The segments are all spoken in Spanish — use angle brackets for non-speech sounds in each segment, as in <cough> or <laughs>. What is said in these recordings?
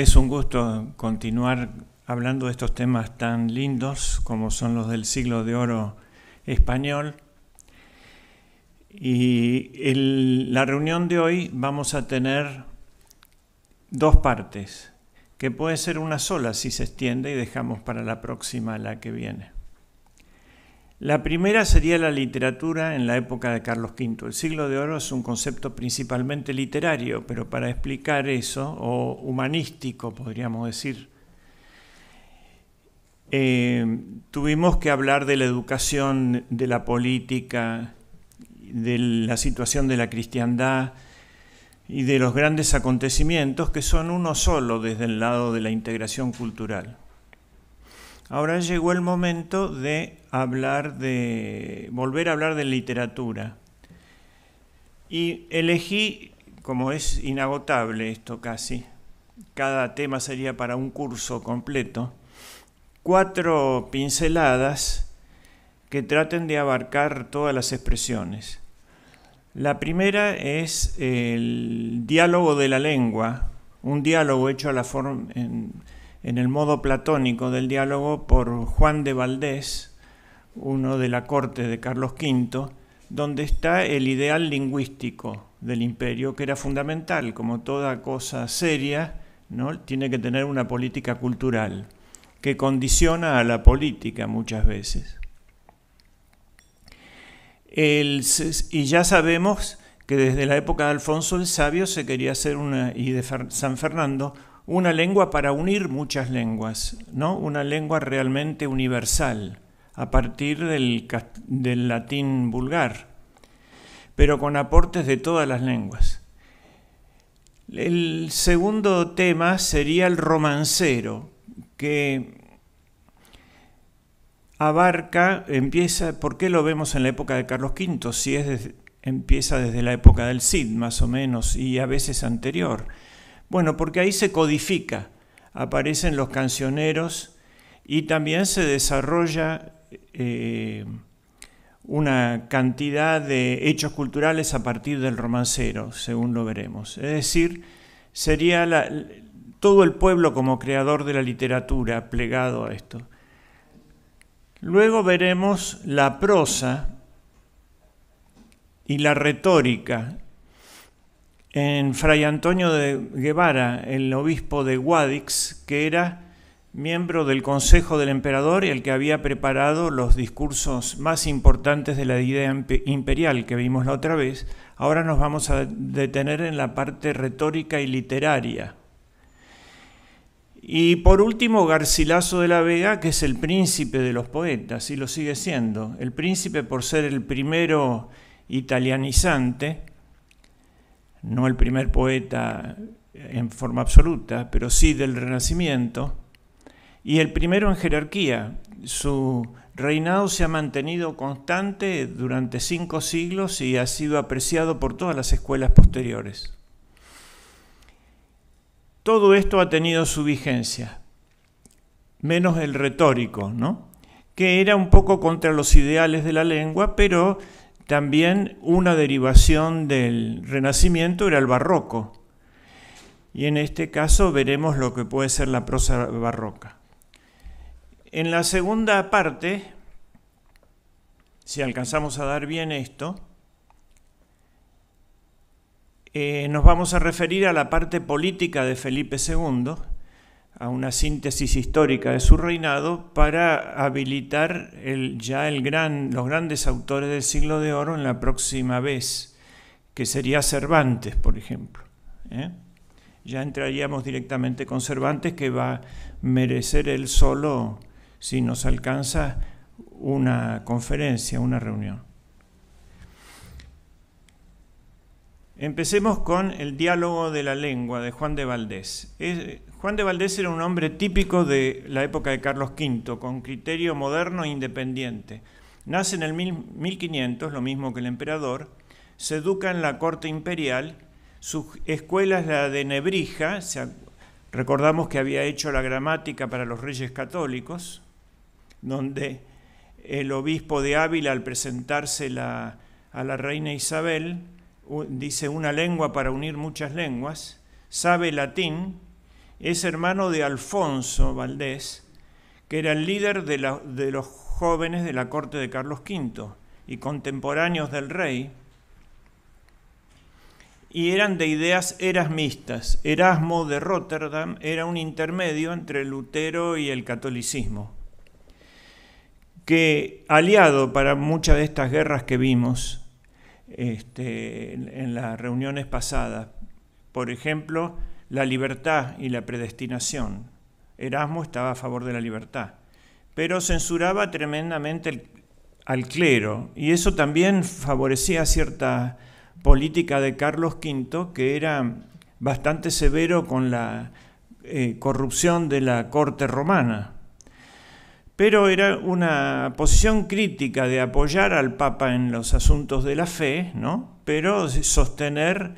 Es un gusto continuar hablando de estos temas tan lindos como son los del siglo de oro español. Y en la reunión de hoy vamos a tener dos partes, que puede ser una sola si se extiende y dejamos para la próxima la que viene. La primera sería la literatura en la época de Carlos V. El siglo de oro es un concepto principalmente literario, pero para explicar eso, o humanístico podríamos decir, eh, tuvimos que hablar de la educación, de la política, de la situación de la cristiandad y de los grandes acontecimientos que son uno solo desde el lado de la integración cultural. Ahora llegó el momento de hablar de volver a hablar de literatura. Y elegí, como es inagotable esto casi, cada tema sería para un curso completo, cuatro pinceladas que traten de abarcar todas las expresiones. La primera es el diálogo de la lengua, un diálogo hecho a la forma en el modo platónico del diálogo por Juan de Valdés, uno de la corte de Carlos V, donde está el ideal lingüístico del imperio, que era fundamental, como toda cosa seria, ¿no? tiene que tener una política cultural, que condiciona a la política muchas veces. y ya sabemos que desde la época de Alfonso el Sabio se quería hacer una, y de San Fernando una lengua para unir muchas lenguas, ¿no? Una lengua realmente universal a partir del, latín vulgar, pero con aportes de todas las lenguas. El segundo tema sería el romancero, que abarca, empieza, ¿por qué lo vemos en la época de Carlos V? Si es empieza desde la época del Cid, más o menos, y a veces anterior bueno, porque ahí se codifica, aparecen los cancioneros y también se desarrolla eh, una cantidad de hechos culturales a partir del romancero, según lo veremos. Es decir, sería todo el pueblo como creador de la literatura plegado a esto. Luego veremos la prosa y la retórica en Fray Antonio de Guevara, el obispo de Guadix, que era miembro del Consejo del Emperador y el que había preparado los discursos más importantes de la idea imperial que vimos la otra vez, ahora nos vamos a detener en la parte retórica y literaria. Y por último, Garcilaso de la Vega, que es el príncipe de los poetas, y lo sigue siendo, el príncipe por ser el primero italianizante, no el primer poeta en forma absoluta, pero sí del Renacimiento, y el primero en jerarquía. Su reinado se ha mantenido constante durante cinco siglos y ha sido apreciado por todas las escuelas posteriores. Todo esto ha tenido su vigencia, menos el retórico, ¿no? que era un poco contra los ideales de la lengua, pero también una derivación del Renacimiento era el barroco. Y en este caso veremos lo que puede ser la prosa barroca. En la segunda parte, si alcanzamos a dar bien esto, eh, nos vamos a referir a la parte política de Felipe II a una síntesis histórica de su reinado para habilitar el, ya el gran, los grandes autores del siglo de oro en la próxima vez, que sería Cervantes, por ejemplo. ¿eh? Ya entraríamos directamente con Cervantes, que va a merecer él solo, si nos alcanza, una conferencia, una reunión. Empecemos con el diálogo de la lengua de Juan de Valdés. Es, Juan de Valdés era un hombre típico de la época de Carlos V, con criterio moderno e independiente. Nace en el 1500, lo mismo que el emperador, se educa en la corte imperial, su escuela es la de Nebrija, recordamos que había hecho la gramática para los reyes católicos, donde el obispo de Ávila al presentarse a la reina Isabel dice una lengua para unir muchas lenguas, sabe latín, es hermano de Alfonso Valdés, que era el líder de, los jóvenes de la corte de Carlos V y contemporáneos del rey, y eran de ideas erasmistas. Erasmo de Rotterdam era un intermedio entre Lutero y el catolicismo, que aliado para muchas de estas guerras que vimos este, en las reuniones pasadas, por ejemplo, la libertad y la predestinación. Erasmo estaba a favor de la libertad, pero censuraba tremendamente al clero y eso también favorecía cierta política de Carlos V que era bastante severo con la eh, corrupción de la corte romana. Pero era una posición crítica de apoyar al Papa en los asuntos de la fe, ¿no? pero sostener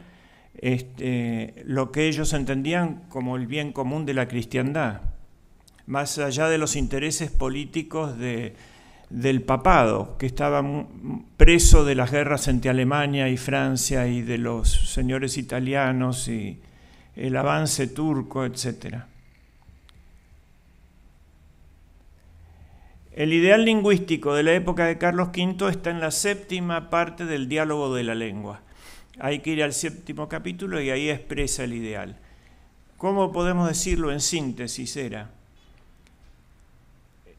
este, lo que ellos entendían como el bien común de la cristiandad, más allá de los intereses políticos del papado, que estaba preso de las guerras entre Alemania y Francia y de los señores italianos y el avance turco, etc. El ideal lingüístico de la época de Carlos V está en la séptima parte del diálogo de la lengua hay que ir al séptimo capítulo y ahí expresa el ideal. ¿Cómo podemos decirlo en síntesis? Era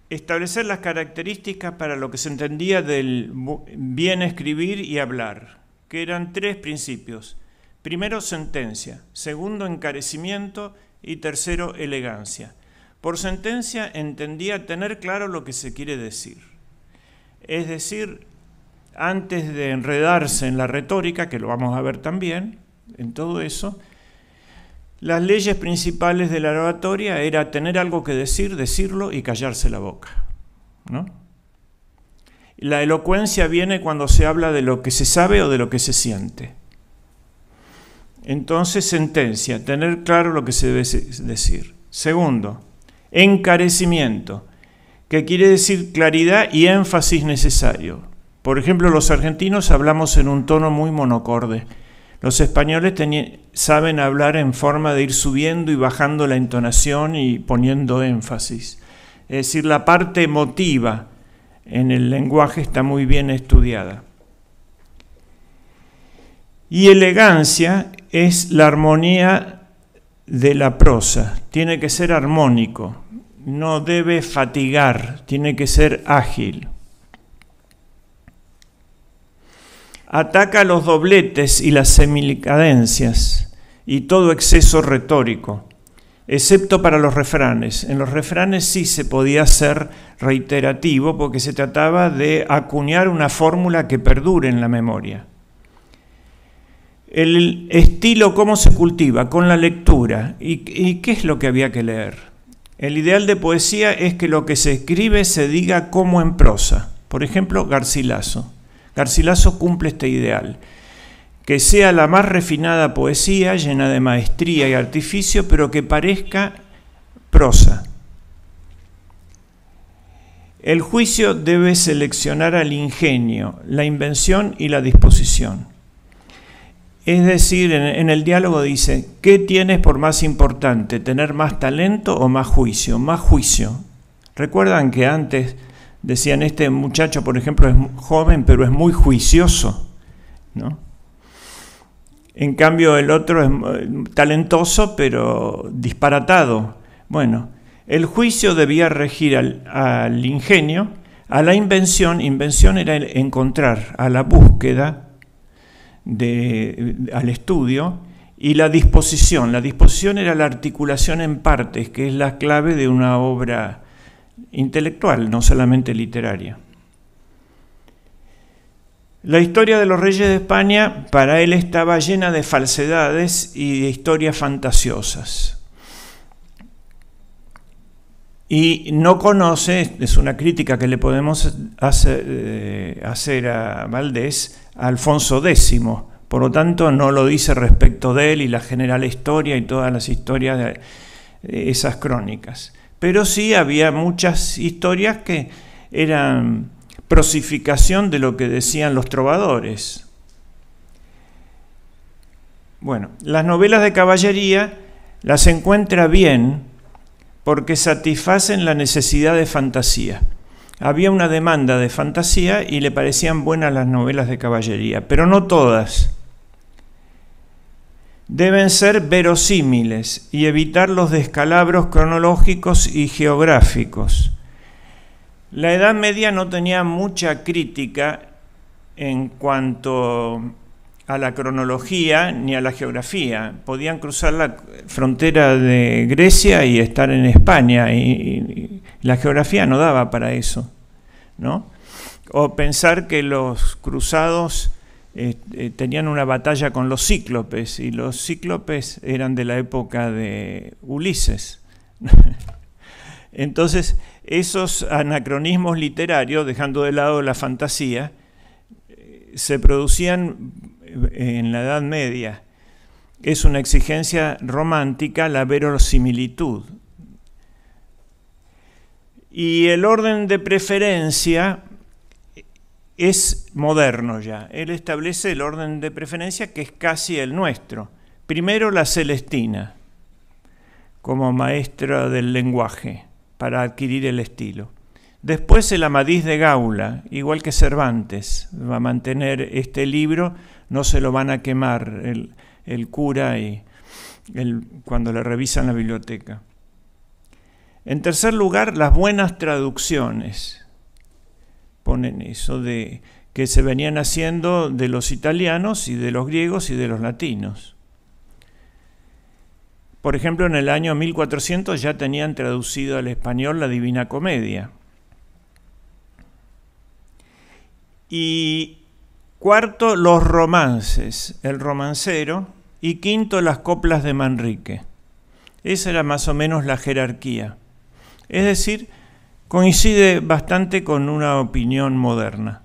establecer las características para lo que se entendía del bien escribir y hablar, que eran tres principios. Primero, sentencia. Segundo, encarecimiento. Y tercero, elegancia. Por sentencia entendía tener claro lo que se quiere decir. Es decir, antes de enredarse en la retórica, que lo vamos a ver también, en todo eso, las leyes principales de la oratoria era tener algo que decir, decirlo y callarse la boca. La elocuencia viene cuando se habla de lo que se sabe o de lo que se siente. Entonces, sentencia, tener claro lo que se debe decir. Segundo, encarecimiento, que quiere decir claridad y énfasis necesario por ejemplo, los argentinos hablamos en un tono muy monocorde. Los españoles saben hablar en forma de ir subiendo y bajando la entonación y poniendo énfasis. Es decir, la parte emotiva en el lenguaje está muy bien estudiada. Y elegancia es la armonía de la prosa. Tiene que ser armónico, no debe fatigar, tiene que ser ágil. ataca los dobletes y las semicadencias y todo exceso retórico, excepto para los refranes. En los refranes sí se podía ser reiterativo porque se trataba de acuñar una fórmula que perdure en la memoria. El estilo, ¿cómo se cultiva? Con la lectura. ¿Y, ¿Y, qué es lo que había que leer? El ideal de poesía es que lo que se escribe se diga como en prosa. Por ejemplo, Garcilaso. Garcilaso cumple este ideal. Que sea la más refinada poesía, llena de maestría y artificio, pero que parezca prosa. El juicio debe seleccionar al ingenio, la invención y la disposición. Es decir, en, el diálogo dice, ¿qué tienes por más importante? ¿Tener más talento o más juicio? Más juicio. Recuerdan que antes decían, este muchacho, por ejemplo, es joven, pero es muy juicioso, ¿no? En cambio, el otro es eh, talentoso, pero disparatado. Bueno, el juicio debía regir al, ingenio, a la invención. Invención era el encontrar, a la búsqueda, de, eh, al estudio, y la disposición. La disposición era la articulación en partes, que es la clave de una obra intelectual, no solamente literaria. La historia de los reyes de España para él estaba llena de falsedades y de historias fantasiosas. Y no conoce, es una crítica que le podemos hacer, eh, hacer a Valdés, a Alfonso X, por lo tanto, no lo dice respecto de él y la general historia y todas las historias de esas crónicas pero sí había muchas historias que eran prosificación de lo que decían los trovadores. Bueno, las novelas de caballería las encuentra bien porque satisfacen la necesidad de fantasía. Había una demanda de fantasía y le parecían buenas las novelas de caballería, pero no todas deben ser verosímiles y evitar los descalabros cronológicos y geográficos. La Edad Media no tenía mucha crítica en cuanto a la cronología ni a la geografía. Podían cruzar la frontera de Grecia y estar en España, y, la geografía no daba para eso, ¿no? O pensar que los cruzados eh, eh, tenían una batalla con los cíclopes y los cíclopes eran de la época de Ulises. <laughs> Entonces, esos anacronismos literarios, dejando de lado la fantasía, eh, se producían en la Edad Media. Es una exigencia romántica la verosimilitud. Y el orden de preferencia es moderno ya. Él establece el orden de preferencia que es casi el nuestro. Primero la Celestina, como maestra del lenguaje, para adquirir el estilo. Después el Amadís de Gaula, igual que Cervantes, va a mantener este libro, no se lo van a quemar el, cura y cuando le revisan la biblioteca. En tercer lugar, las buenas traducciones en eso de que se venían haciendo de los italianos y de los griegos y de los latinos. Por ejemplo, en el año 1400 ya tenían traducido al español la Divina Comedia. Y cuarto, los romances, el romancero. Y quinto, las coplas de Manrique. Esa era más o menos la jerarquía. Es decir, coincide bastante con una opinión moderna.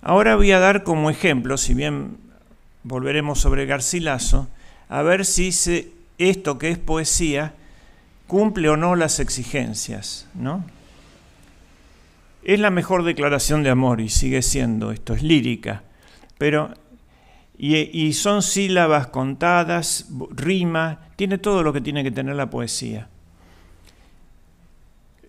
Ahora voy a dar como ejemplo, si bien volveremos sobre Garcilaso, a ver si esto que es poesía cumple o no las exigencias, ¿no? Es la mejor declaración de amor y sigue siendo, esto es lírica, pero y son sílabas contadas, rima, tiene todo lo que tiene que tener la poesía.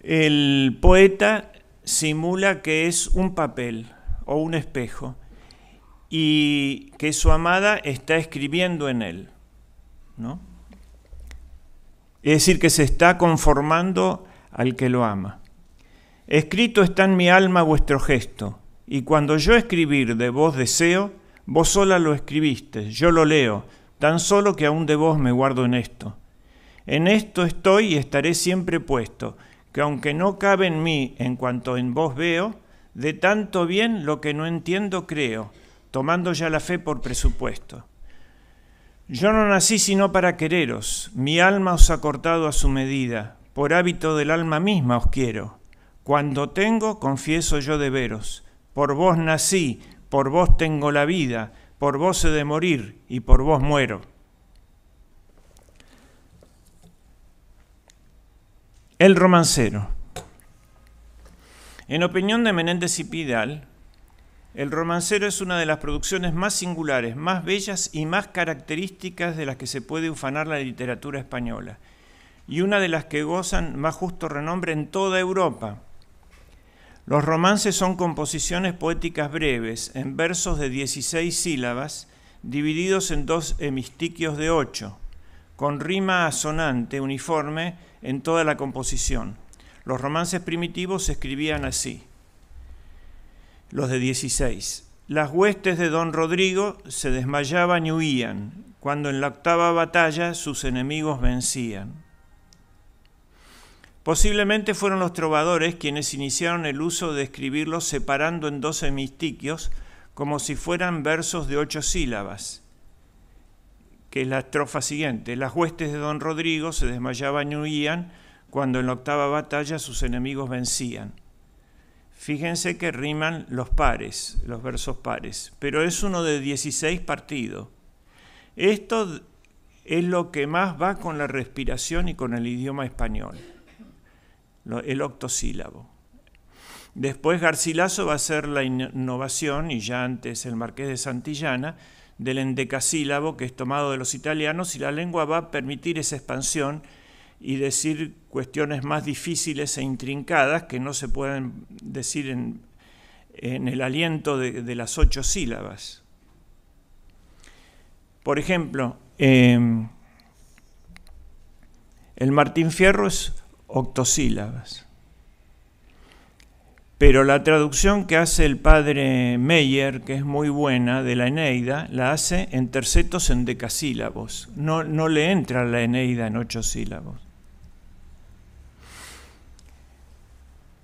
El poeta simula que es un papel o un espejo y que su amada está escribiendo en él. ¿no? Es decir, que se está conformando al que lo ama. Escrito está en mi alma vuestro gesto, y cuando yo escribir de vos deseo, vos sola lo escribiste, yo lo leo, tan solo que aún de vos me guardo en esto. En esto estoy y estaré siempre puesto, que aunque no cabe en mí en cuanto en vos veo, de tanto bien lo que no entiendo creo, tomando ya la fe por presupuesto. Yo no nací sino para quereros, mi alma os ha cortado a su medida, por hábito del alma misma os quiero. Cuando tengo, confieso yo de veros, por vos nací, por vos tengo la vida, por vos he de morir y por vos muero. El romancero. En opinión de Menéndez y Pidal, el romancero es una de las producciones más singulares, más bellas y más características de las que se puede ufanar la literatura española, y una de las que gozan más justo renombre en toda Europa. Los romances son composiciones poéticas breves, en versos de 16 sílabas, divididos en dos hemistiquios de ocho con rima asonante, uniforme en toda la composición. Los romances primitivos se escribían así. Los de 16. Las huestes de don Rodrigo se desmayaban y huían, cuando en la octava batalla sus enemigos vencían. Posiblemente fueron los trovadores quienes iniciaron el uso de escribirlos separando en dos hemistiquios, como si fueran versos de ocho sílabas que es la estrofa siguiente. Las huestes de don Rodrigo se desmayaban y huían cuando en la octava batalla sus enemigos vencían. Fíjense que riman los pares, los versos pares, pero es uno de 16 partidos. Esto es lo que más va con la respiración y con el idioma español, el octosílabo. Después Garcilaso va a hacer la innovación, y ya antes el marqués de Santillana, del endecasílabo que es tomado de los italianos y la lengua va a permitir esa expansión y decir cuestiones más difíciles e intrincadas que no se pueden decir en, el aliento de, las ocho sílabas. Por ejemplo, em, el Martín Fierro es octosílabas. Pero la traducción que hace el padre Meyer, que es muy buena, de la Eneida, la hace en tercetos en decasílabos. No, no le entra la Eneida en ocho sílabos.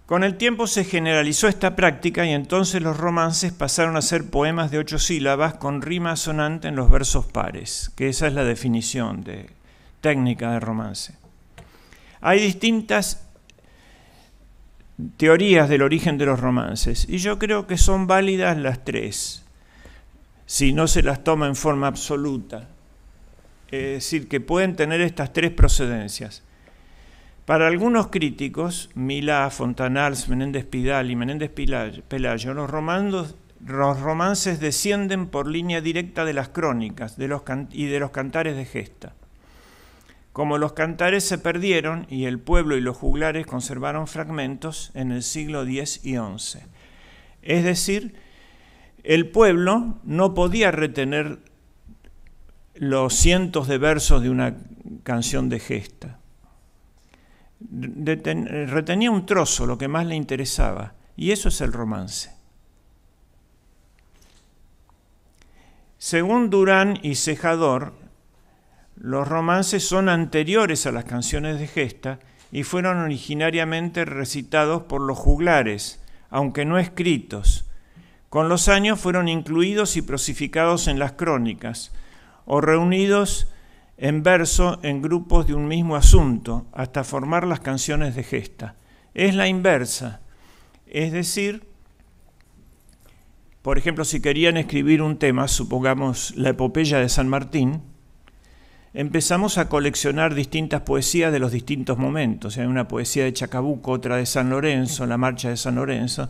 Con el tiempo se generalizó esta práctica y entonces los romances pasaron a ser poemas de ocho sílabas con rima sonante en los versos pares, que esa es la definición de técnica de romance. Hay distintas teorías del origen de los romances, y yo creo que son válidas las tres, si no se las toma en forma absoluta. Es decir, que pueden tener estas tres procedencias. Para algunos críticos, Milá, Fontanals, Menéndez Pidal y Menéndez Pelayo, los, romances descienden por línea directa de las crónicas y de los cantares de gesta. Como los cantares se perdieron y el pueblo y los juglares conservaron fragmentos en el siglo X y XI. Es decir, el pueblo no podía retener los cientos de versos de una canción de gesta. retenía un trozo, lo que más le interesaba, y eso es el romance. Según Durán y Cejador, los romances son anteriores a las canciones de gesta y fueron originariamente recitados por los juglares, aunque no escritos. Con los años fueron incluidos y prosificados en las crónicas, o reunidos en verso en grupos de un mismo asunto, hasta formar las canciones de gesta. Es la inversa, es decir, por ejemplo, si querían escribir un tema, supongamos la epopeya de San Martín, empezamos a coleccionar distintas poesías de los distintos momentos. Hay una poesía de Chacabuco, otra de San Lorenzo, la marcha de San Lorenzo,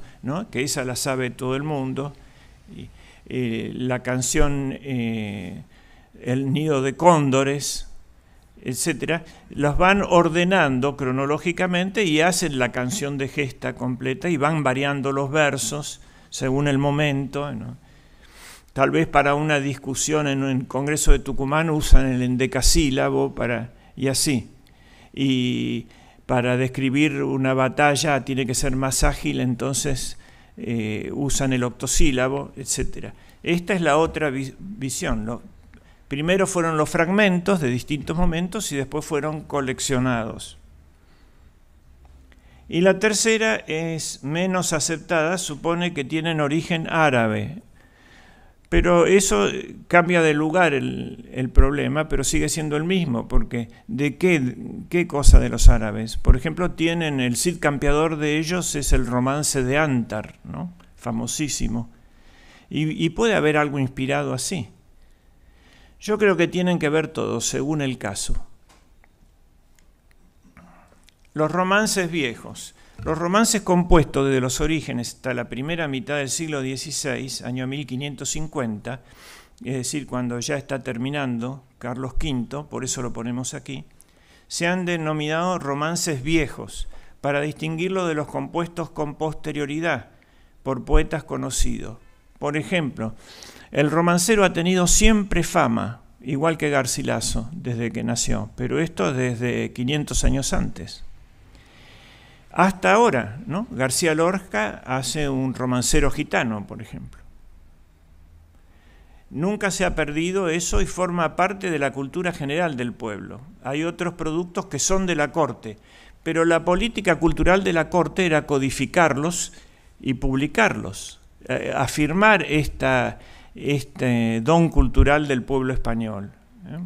que esa la sabe todo el mundo. Eh, la canción eh, El nido de cóndores, etcétera, las van ordenando cronológicamente y hacen la canción de gesta completa y van variando los versos según el momento. ¿no? Tal vez para una discusión en el Congreso de Tucumán usan el endecasílabo para, y así. Y para describir una batalla tiene que ser más ágil, entonces eh, usan el octosílabo, etc. Esta es la otra visión. primero fueron los fragmentos de distintos momentos y después fueron coleccionados. Y la tercera es menos aceptada, supone que tienen origen árabe, pero eso eh, cambia de lugar el, problema, pero sigue siendo el mismo, porque ¿de qué, qué cosa de los árabes? Por ejemplo, tienen el cid campeador de ellos es el romance de Antar, ¿no? famosísimo. y puede haber algo inspirado así. Yo creo que tienen que ver todos, según el caso. Los romances viejos. Los romances compuestos desde los orígenes hasta la primera mitad del siglo XVI, año 1550, es decir, cuando ya está terminando Carlos V, por eso lo ponemos aquí, se han denominado romances viejos, para distinguirlo de los compuestos con posterioridad por poetas conocidos. Por ejemplo, el romancero ha tenido siempre fama, igual que Garcilaso, desde que nació, pero esto desde 500 años antes. Hasta ahora, ¿no? García Lorca hace un romancero gitano, por ejemplo. Nunca se ha perdido eso y forma parte de la cultura general del pueblo. Hay otros productos que son de la corte, pero la política cultural de la corte era codificarlos y publicarlos, eh, afirmar este don cultural del pueblo español. ¿eh?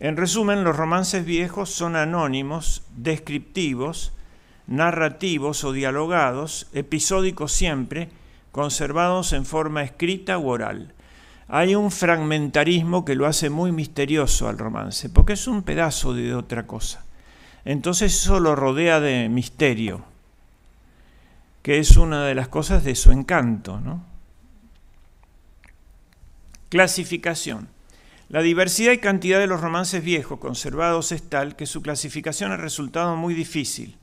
En resumen, los romances viejos son anónimos, descriptivos, narrativos o dialogados, episódicos siempre, conservados en forma escrita u oral. Hay un fragmentarismo que lo hace muy misterioso al romance, porque es un pedazo de otra cosa. Entonces eso lo rodea de misterio, que es una de las cosas de su encanto. ¿no? Clasificación. La diversidad y cantidad de los romances viejos conservados es tal que su clasificación ha resultado muy difícil.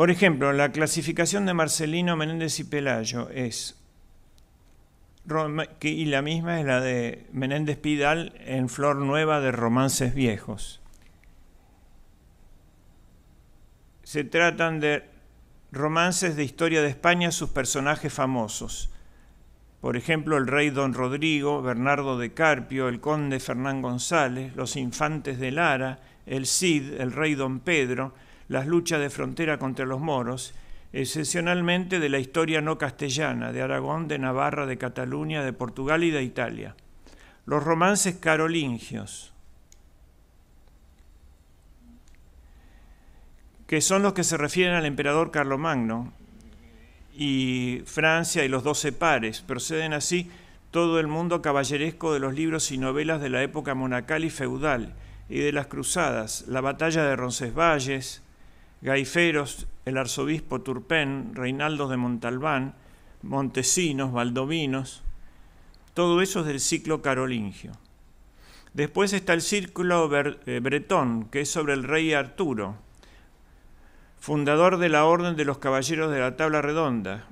Por ejemplo, la clasificación de Marcelino Menéndez y Pelayo es, y la misma es la de Menéndez Pidal en Flor Nueva de Romances Viejos. Se tratan de romances de historia de España, sus personajes famosos. Por ejemplo, el rey Don Rodrigo, Bernardo de Carpio, el conde Fernán González, los infantes de Lara, el Cid, el rey Don Pedro, las luchas de frontera contra los moros, excepcionalmente de la historia no castellana, de Aragón, de Navarra, de Cataluña, de Portugal y de Italia. Los romances carolingios, que son los que se refieren al emperador Carlomagno y Francia y los doce pares, proceden así todo el mundo caballeresco de los libros y novelas de la época monacal y feudal y de las cruzadas, la batalla de Roncesvalles, Gaiferos, el arzobispo Turpén, Reinaldos de Montalbán, Montesinos, Valdovinos, todo eso es del ciclo carolingio. Después está el círculo eh, bretón, que es sobre el rey Arturo, fundador de la Orden de los Caballeros de la Tabla Redonda,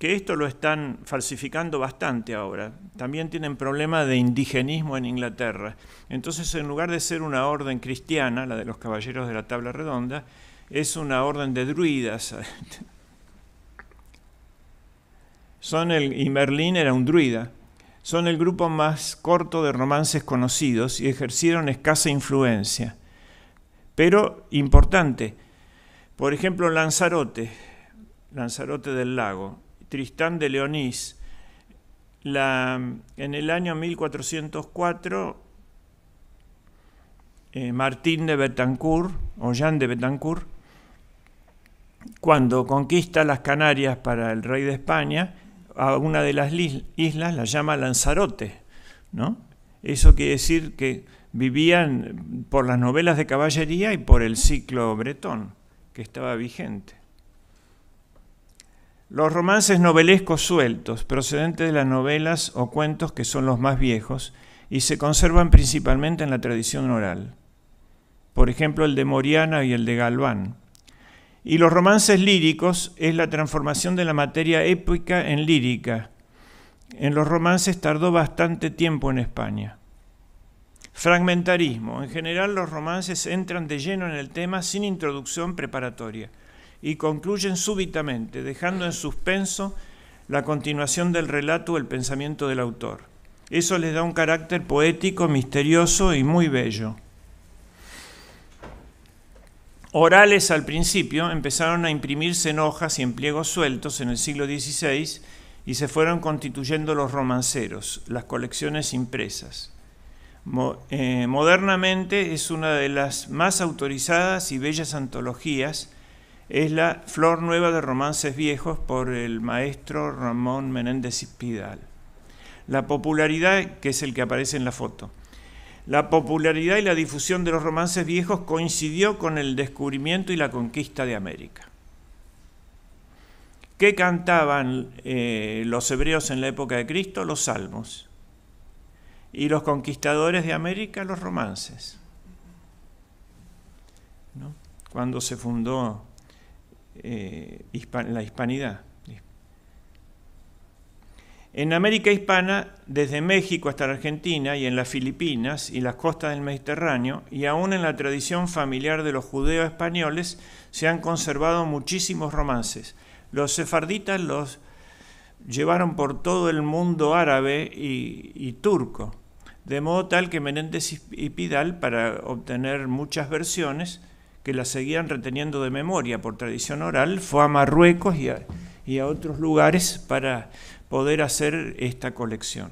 que esto lo están falsificando bastante ahora. También tienen problemas de indigenismo en Inglaterra. Entonces, en lugar de ser una orden cristiana, la de los caballeros de la tabla redonda, es una orden de druidas. <laughs> Son el, y Merlín era un druida. Son el grupo más corto de romances conocidos y ejercieron escasa influencia. Pero importante, por ejemplo, Lanzarote, Lanzarote del Lago, Tristán de Leonís. La, en el año 1404, eh, Martín de Betancourt, o Jean de Betancourt, cuando conquista las Canarias para el rey de España, a una de las islas la llama Lanzarote, ¿no? Eso quiere decir que vivían por las novelas de caballería y por el ciclo bretón que estaba vigente. Los romances novelescos sueltos, procedentes de las novelas o cuentos que son los más viejos, y se conservan principalmente en la tradición oral. Por ejemplo, el de Moriana y el de Galván. Y los romances líricos es la transformación de la materia épica en lírica. En los romances tardó bastante tiempo en España. Fragmentarismo. En general los romances entran de lleno en el tema sin introducción preparatoria y concluyen súbitamente, dejando en suspenso la continuación del relato o el pensamiento del autor. Eso les da un carácter poético, misterioso y muy bello. Orales al principio empezaron a imprimirse en hojas y en pliegos sueltos en el siglo XVI y se fueron constituyendo los romanceros, las colecciones impresas. Eh, modernamente es una de las más autorizadas y bellas antologías es la Flor Nueva de Romances Viejos por el maestro Ramón Menéndez Pidal. La popularidad, que es el que aparece en la foto, la popularidad y la difusión de los romances viejos coincidió con el descubrimiento y la conquista de América. ¿Qué cantaban eh, los hebreos en la época de Cristo? Los salmos. Y los conquistadores de América, los romances. ¿No? Cuando se fundó eh, la hispanidad. En América hispana, desde México hasta la Argentina y en las Filipinas y las costas del Mediterráneo, y aún en la tradición familiar de los judeos españoles, se han conservado muchísimos romances. Los sefarditas los llevaron por todo el mundo árabe y, y turco, de modo tal que Menéndez y Pidal, para obtener muchas versiones, que la seguían reteniendo de memoria por tradición oral, fue a Marruecos y a, otros lugares para poder hacer esta colección.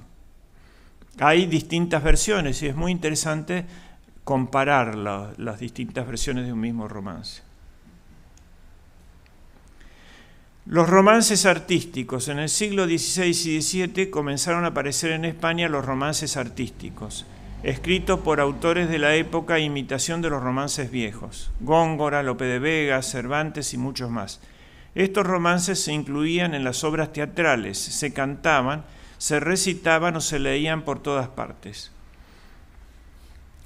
Hay distintas versiones y es muy interesante comparar las distintas versiones de un mismo romance. Los romances artísticos. En el siglo XVI y XVII comenzaron a aparecer en España los romances artísticos escritos por autores de la época e imitación de los romances viejos, Góngora, Lope de Vega, Cervantes y muchos más. Estos romances se incluían en las obras teatrales, se cantaban, se recitaban o se leían por todas partes.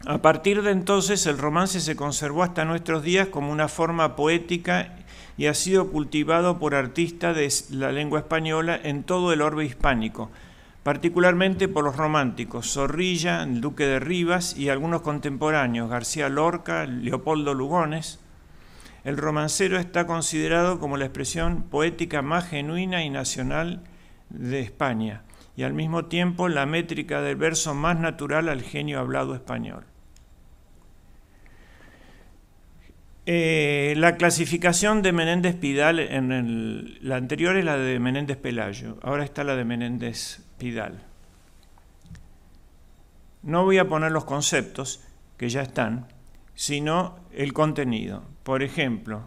A partir de entonces el romance se conservó hasta nuestros días como una forma poética y ha sido cultivado por artistas de la lengua española en todo el orbe hispánico, particularmente por los románticos Zorrilla, el Duque de Rivas y algunos contemporáneos, García Lorca, Leopoldo Lugones. El romancero está considerado como la expresión poética más genuina y nacional de España, y al mismo tiempo la métrica del verso más natural al genio hablado español. Eh, la clasificación de Menéndez Pidal en la anterior es la de Menéndez Pelayo, ahora está la de Menéndez no voy a poner los conceptos que ya están, sino el contenido. Por ejemplo,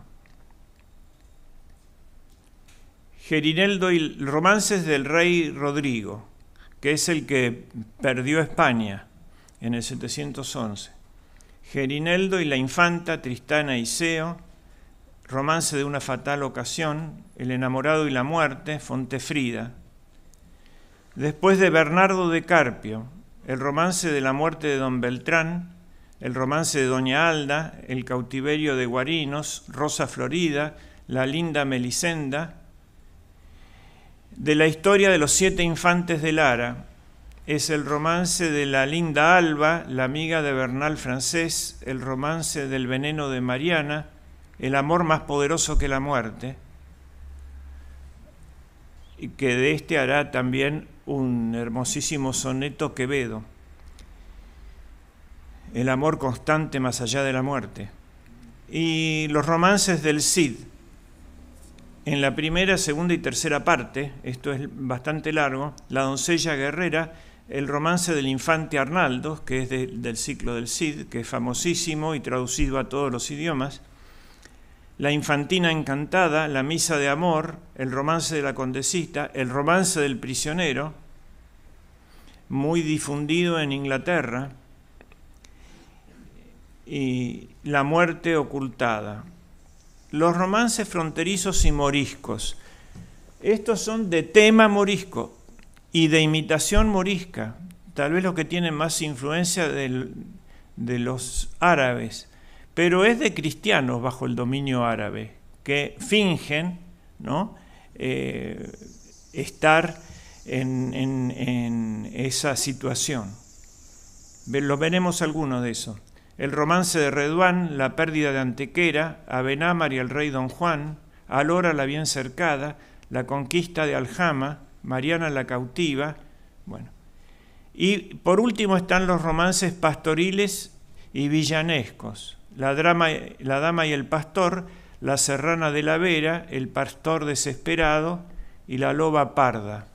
Gerineldo y romances del rey Rodrigo, que es el que perdió España en el 711. Gerineldo y la infanta Tristana y Seo, romance de una fatal ocasión, el enamorado y la muerte, Fontefrida, Después de Bernardo de Carpio, el romance de la muerte de don Beltrán, el romance de Doña Alda, El cautiverio de Guarinos, Rosa Florida, La linda Melisenda, de la historia de los siete infantes de Lara, es el romance de la linda Alba, la amiga de Bernal francés, el romance del veneno de Mariana, el amor más poderoso que la muerte, y que de este hará también un hermosísimo soneto Quevedo, El amor constante más allá de la muerte, y los romances del Cid. En la primera, segunda y tercera parte, esto es bastante largo, La doncella guerrera, el romance del infante Arnaldo, que es del ciclo del Cid, que es famosísimo y traducido a todos los idiomas, la infantina encantada, La misa de amor, El romance de la condesita, El romance del prisionero, muy difundido en Inglaterra, y La muerte ocultada. Los romances fronterizos y moriscos. Estos son de tema morisco y de imitación morisca, tal vez los que tienen más influencia de los árabes pero es de cristianos bajo el dominio árabe, que fingen ¿no? Eh, estar en, esa situación. Lo veremos algunos de eso. El romance de Reduán, la pérdida de Antequera, Abenámar y el rey Don Juan, Alora la bien cercada, la conquista de Aljama, Mariana la cautiva, bueno. Y por último están los romances pastoriles y villanescos, la, la dama y el pastor, la serrana de la vera, el pastor desesperado y la loba parda.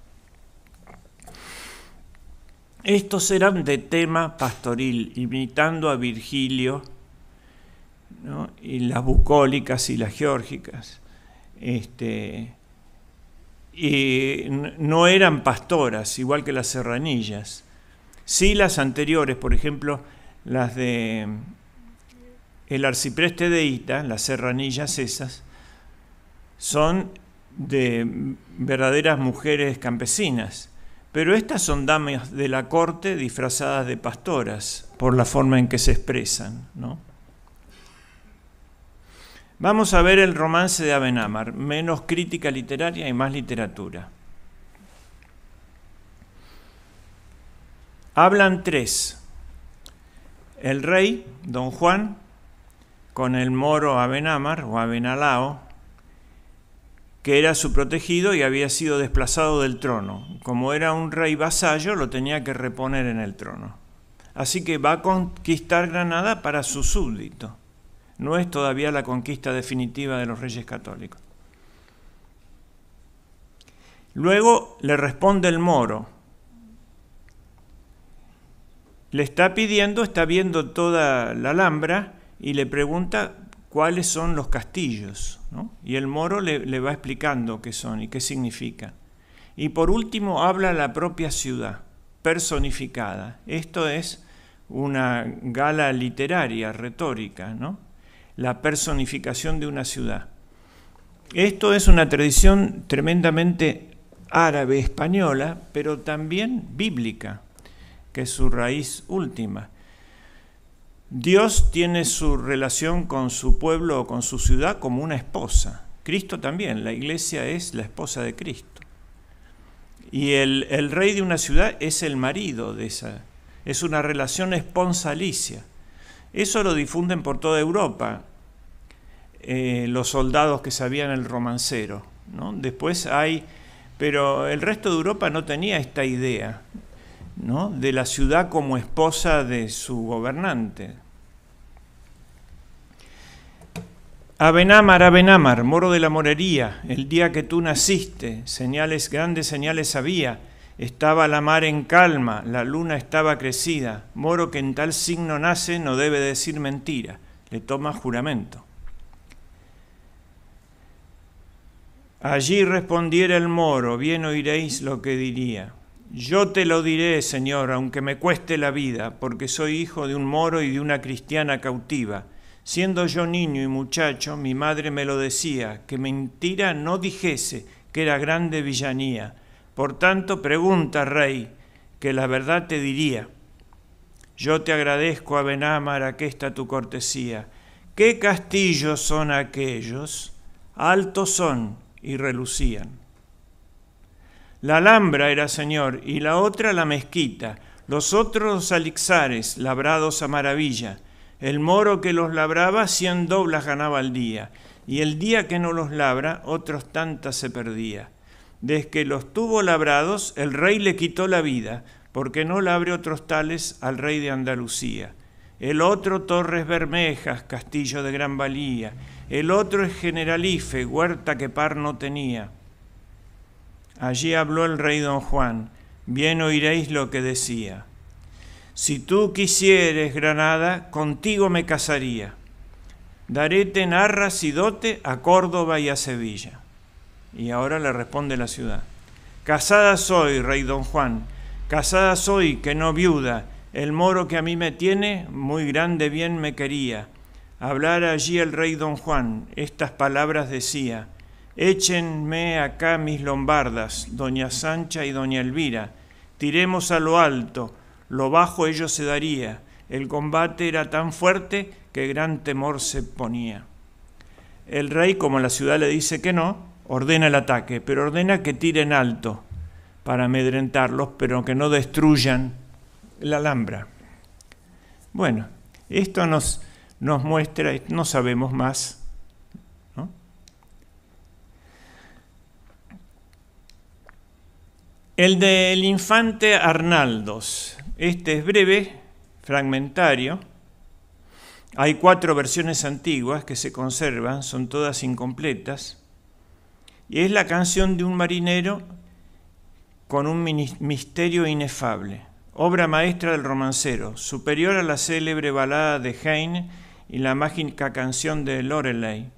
Estos eran de tema pastoril, imitando a Virgilio, y las bucólicas y las geórgicas. Este, y no eran pastoras, igual que las serranillas. Sí las anteriores, por ejemplo, las de el arcipreste de Ita, las serranillas esas, son de verdaderas mujeres campesinas, pero estas son damas de la corte disfrazadas de pastoras por la forma en que se expresan. ¿no? Vamos a ver el romance de Abenamar, menos crítica literaria y más literatura. Hablan tres. El rey, don Juan, con el moro Abenamar o Abenalao, que era su protegido y había sido desplazado del trono. Como era un rey vasallo, lo tenía que reponer en el trono. Así que va a conquistar Granada para su súbdito. No es todavía la conquista definitiva de los reyes católicos. Luego le responde el moro. Le está pidiendo, está viendo toda la Alhambra, y le pregunta cuáles son los castillos. Y el moro le, va explicando qué son y qué significa Y por último habla la propia ciudad, personificada. Esto es una gala literaria, retórica, la personificación de una ciudad. Esto es una tradición tremendamente árabe-española, pero también bíblica, que es su raíz última. Dios tiene su relación con su pueblo o con su ciudad como una esposa. Cristo también, la iglesia es la esposa de Cristo. Y el, rey de una ciudad es el marido de esa. Es una relación esponsalicia. Eso lo difunden por toda Europa eh, los soldados que sabían el romancero. ¿no? Después hay, pero el resto de Europa no tenía esta idea de la ciudad como esposa de su gobernante. Abenamar, Abenamar, moro de la morería, el día que tú naciste, señales, grandes señales había, estaba la mar en calma, la luna estaba crecida, moro que en tal signo nace no debe decir mentira, le toma juramento. Allí respondiera el moro, bien oiréis lo que diría. Yo te lo diré, Señor, aunque me cueste la vida, porque soy hijo de un moro y de una cristiana cautiva. Siendo yo niño y muchacho, mi madre me lo decía, que mentira no dijese, que era grande villanía. Por tanto, pregunta, rey, que la verdad te diría. Yo te agradezco, que está tu cortesía. ¿Qué castillos son aquellos? Altos son y relucían. La Alhambra era señor y la otra la mezquita, los otros alixares labrados a maravilla. El moro que los labraba cien doblas ganaba al día, y el día que no los labra otros tantas se perdía. Desque que los tuvo labrados, el rey le quitó la vida, porque no labre otros tales al rey de Andalucía. El otro Torres Bermejas, castillo de gran valía. El otro es generalife, huerta que par no tenía Allí habló el rey don Juan, bien oiréis lo que decía. Si tú quisieres, Granada, contigo me casaría. Daréte narras y dote a Córdoba y a Sevilla. Y ahora le responde la ciudad. Casada soy, rey don Juan, casada soy, que no viuda. El moro que a mí me tiene, muy grande bien me quería. Hablar allí el rey don Juan, estas palabras decía. Échenme acá mis lombardas, doña Sancha y doña Elvira. Tiremos a lo alto, lo bajo ellos se daría. El combate era tan fuerte que gran temor se ponía. El rey, como la ciudad le dice que no, ordena el ataque, pero ordena que tiren alto para amedrentarlos, pero que no destruyan la Alhambra. Bueno, esto nos, nos muestra, no sabemos más El del infante Arnaldos. Este es breve, fragmentario. Hay cuatro versiones antiguas que se conservan, son todas incompletas. Y es la canción de un marinero con un misterio inefable, obra maestra del romancero, superior a la célebre balada de Heine y la mágica canción de Loreley.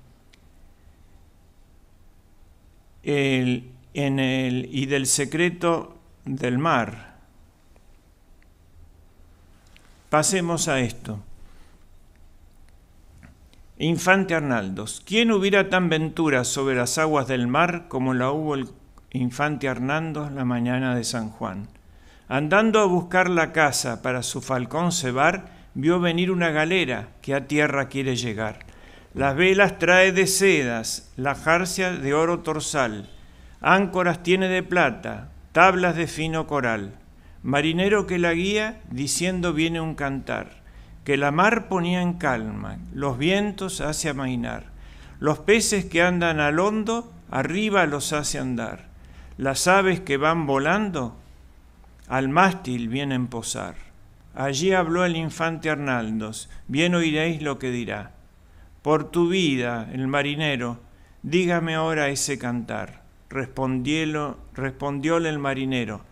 El, en el, y del secreto del mar. Pasemos a esto. Infante Arnaldos, ¿quién hubiera tan ventura sobre las aguas del mar como la hubo el infante Arnaldos la mañana de San Juan? Andando a buscar la casa para su falcón cebar, vio venir una galera que a tierra quiere llegar. Las velas trae de sedas, la jarcia de oro torsal, Áncoras tiene de plata, tablas de fino coral. Marinero que la guía, diciendo viene un cantar, que la mar ponía en calma, los vientos hace amainar, los peces que andan al hondo, arriba los hace andar, las aves que van volando, al mástil vienen posar. Allí habló el infante Arnaldos, bien oiréis lo que dirá. Por tu vida, el marinero, dígame ahora ese cantar respondióle el marinero.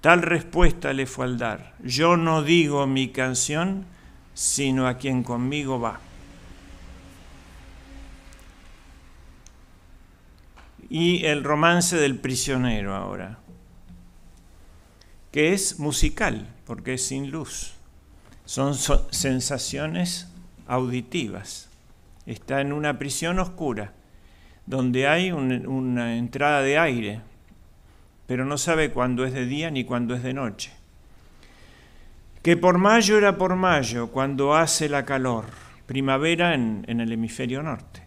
Tal respuesta le fue al dar. Yo no digo mi canción, sino a quien conmigo va. Y el romance del prisionero ahora, que es musical, porque es sin luz. Son sensaciones auditivas. Está en una prisión oscura donde hay una entrada de aire, pero no sabe cuándo es de día ni cuándo es de noche. Que por mayo era por mayo cuando hace la calor, primavera en, el hemisferio norte.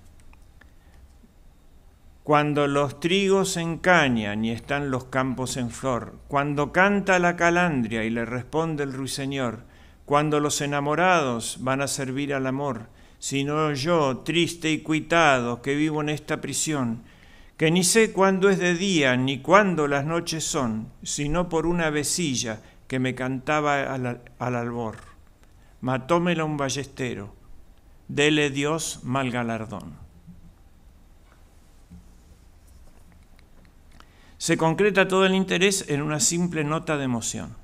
Cuando los trigos encañan y están los campos en flor, cuando canta la calandria y le responde el ruiseñor, cuando los enamorados van a servir al amor, sino yo, triste y cuitado, que vivo en esta prisión, que ni sé cuándo es de día ni cuándo las noches son, sino por una vecilla que me cantaba al, al albor. Matómela un ballestero, dele Dios mal galardón. Se concreta todo el interés en una simple nota de emoción.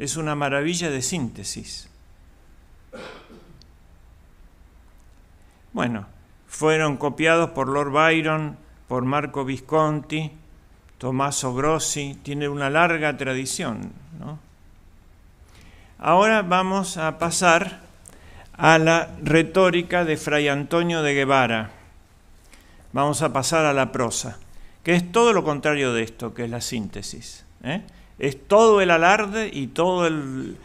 Es una maravilla de síntesis. Bueno, fueron copiados por Lord Byron, por Marco Visconti, Tommaso Grossi, tiene una larga tradición. Ahora vamos a pasar a la retórica de Fray Antonio de Guevara. Vamos a pasar a la prosa, que es todo lo contrario de esto, que es la síntesis. ¿eh? Es todo el alarde y todo el